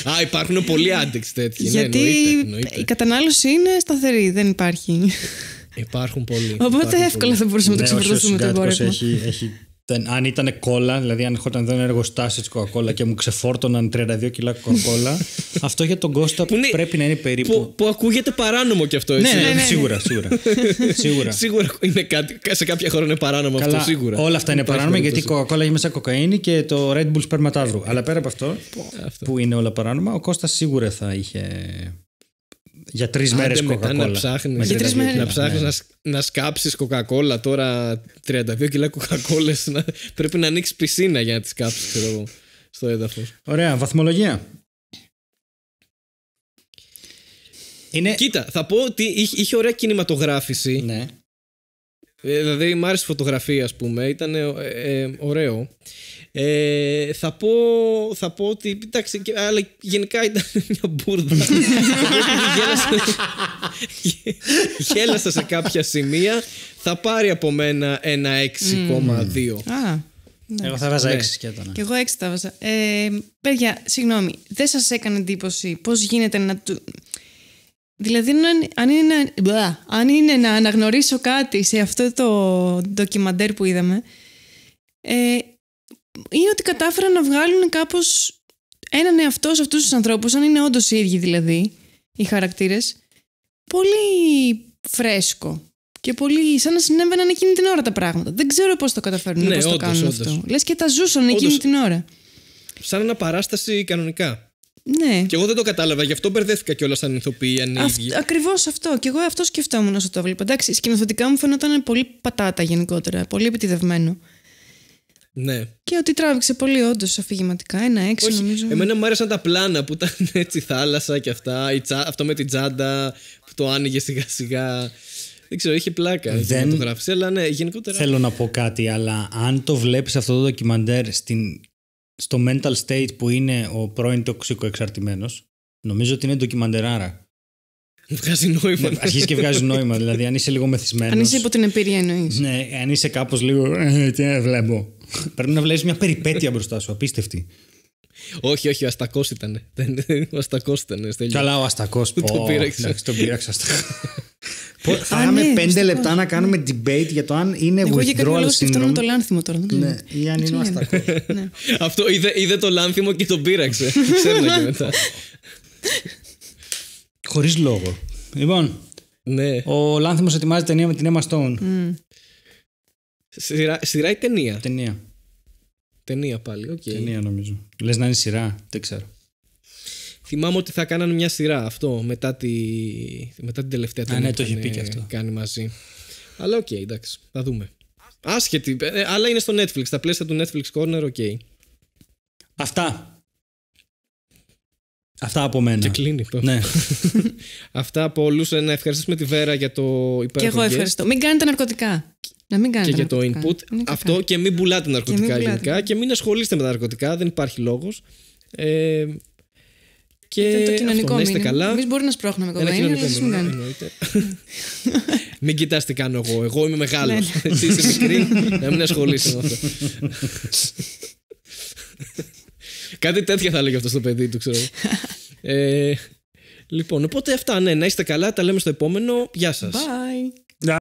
Α, υπάρχουν πολλοί άντεξοι τέτοιοι. Ναι, Γιατί ναι, εννοείται, εννοείται. η κατανάλωση είναι σταθερή, δεν υπάρχει. Υπάρχουν πολλοί. Οπότε υπάρχουν εύκολα θα μπορούσαμε να το ναι, ξεφορτωθούμε το εμπόρευμα αν ήταν κόλλα, δηλαδή αν έρχονταν εδώ ένα εργοστάσιο της Coca-Cola και μου ξεφόρτωναν 32 κιλά Coca-Cola, αυτό για τον Κώστα που πρέπει να είναι περίπου. Που, που ακούγεται παράνομο κι αυτό, ναι, έτσι. Ναι, ναι, ναι, σίγουρα, σίγουρα. σίγουρα. σίγουρα είναι κάτι, σε κάποια χώρα είναι παράνομο Καλά, αυτό, σίγουρα. Όλα αυτά είναι παράνομα γιατί η Coca-Cola έχει μέσα κοκαίνη και το Red Bull σπέρμα Αλλά πέρα από αυτό, αυτό, που είναι όλα παράνομα, ο Κώστας σίγουρα θα είχε για τρεις μέρε κοκακόλα. Να ψάχνεις να, να, να, να σκάψεις κοκακόλα τώρα 32 κιλά κοκακόλε. πρέπει να ανοίξεις πισίνα για να τις κάψει στο έδαφος. Ωραία, βαθμολογία. Κοίτα, θα πω ότι είχε, ωραία κινηματογράφηση. Ναι. Ε, δηλαδή, μ' άρεσε η φωτογραφία, ας πούμε. Ήταν ε, ε, ωραίο. Ε, θα, πω, θα πω ότι. Εντάξει, αλλά γενικά ήταν μια μπουρδα. γέλασα, γέλασα σε κάποια σημεία. Θα πάρει από μένα ένα 6,2. Mm. Ναι. Εγώ θα βάζα 6 Ναι. Και εγώ 6 θα βάζα. Ε, παιδιά, συγγνώμη, δεν σας έκανε εντύπωση πώς γίνεται να του. Δηλαδή, αν είναι, να... αν είναι να αναγνωρίσω κάτι σε αυτό το ντοκιμαντέρ που είδαμε, ε, είναι ότι κατάφεραν να βγάλουν κάπως έναν εαυτό σε αυτούς τους ανθρώπους, αν είναι όντως οι ίδιοι δηλαδή οι χαρακτήρες, πολύ φρέσκο. Και πολύ σαν να συνέβαιναν εκείνη την ώρα τα πράγματα. Δεν ξέρω πώς το καταφέρνουν, ναι, το κάνουν όντως. αυτό. Λες και τα ζούσαν όντως, εκείνη την ώρα. Σαν ένα παράσταση κανονικά. Ναι. Και εγώ δεν το κατάλαβα, γι' αυτό μπερδέθηκα κιόλας σαν ηθοποιοί, αν Αυτ, Ακριβώς αυτό. Και εγώ αυτό σκεφτόμουν όσο το έβλεπα. Εντάξει, σκηνοθετικά μου φαίνονταν πολύ πατάτα γενικότερα. Πολύ επιτιδευμένο. Ναι. Και ότι τράβηξε πολύ όντως αφηγηματικά. Ένα έξι Όχι. νομίζω. Εμένα μου άρεσαν τα πλάνα που ήταν έτσι θάλασσα και αυτά. Η τσα... Αυτό με την τσάντα που το άνοιγε σιγά σιγά. Δεν ξέρω, είχε πλάκα Δεν... το αλλά ναι, γενικότερα. Θέλω να πω κάτι, αλλά αν το βλέπεις αυτό το ντοκιμαντέρ στην... στο mental state που είναι ο πρώην τοξικοεξαρτημένο, νομίζω ότι είναι ντοκιμαντεράρα. Βγάζει νόημα. Ναι, Αρχίζει και βγάζει νόημα. Δηλαδή, αν είσαι λίγο μεθυσμένο. Αν είσαι υπό την εμπειρία, εννοείς. Ναι, αν είσαι κάπως λίγο. «Ε, τι βλέπω. Πρέπει να βλέπεις μια περιπέτεια μπροστά σου, απίστευτη. Όχι, όχι, ο Αστακός ήταν. Ο Αστακός ήταν. Καλά, ο Αστακός. Το πήραξε. Τον πήραξα. Ναι, θα είχαμε ναι, πέντε λεπτά να κάνουμε debate για το αν είναι withdrawal syndrome. Εγώ για κάποιο το λάνθιμο τώρα. Ναι, ή αν είναι ο Αστακός. Ναι. Αυτό είδε το λάνθιμο και τον πήραξε. Ξέρω και μετά. Χωρίς λόγο. Λοιπόν, ο Λάνθιμος ετοιμάζει ταινία με την Emma Stone. Σειρά, σειρά ή ταινία. Ταινία. Ταινία πάλι, οκ. Okay. Ταινία νομίζω. Λες να είναι σειρά, δεν ξέρω. Θυμάμαι ότι θα κάνανε μια σειρά αυτό μετά, τη... μετά την τελευταία ταινία. Α, ναι, το είχε πει και αυτό. Κάνει μαζί. Αλλά οκ, okay, εντάξει, θα δούμε. Άσχετη, ε, ε, αλλά είναι στο Netflix. Τα πλαίσια του Netflix Corner, οκ. Αυτά. Αυτά από μένα. Και κλείνει. Ναι. Αυτά από όλους. Ε, να ευχαριστήσουμε τη Βέρα για το υπέροχο. Και εγώ ευχαριστώ. Μην κάνετε ναρκωτικά. Να μην κάνετε και για το input. Αυτό και μην πουλάτε ναρκωτικά και μην γενικά. Και μην ασχολείστε με τα ναρκωτικά. Δεν υπάρχει λόγος. Ε, και το κοινωνικό αυτό, είστε καλά. Εμείς μπορεί να σπρώχνουμε εγώ. κοινωνικό ναι. Μην κοιτάς τι κάνω εγώ. Εγώ είμαι μεγάλος. Ναι, ναι. Εσύ είσαι μικρή. Να μην ασχολείσαι με αυτό. Κάτι τέτοια θα λέγει αυτό στο παιδί του, ξέρω. Ε, λοιπόν, οπότε αυτά, ναι, να είστε καλά. Τα λέμε στο επόμενο. Γεια σας. Bye.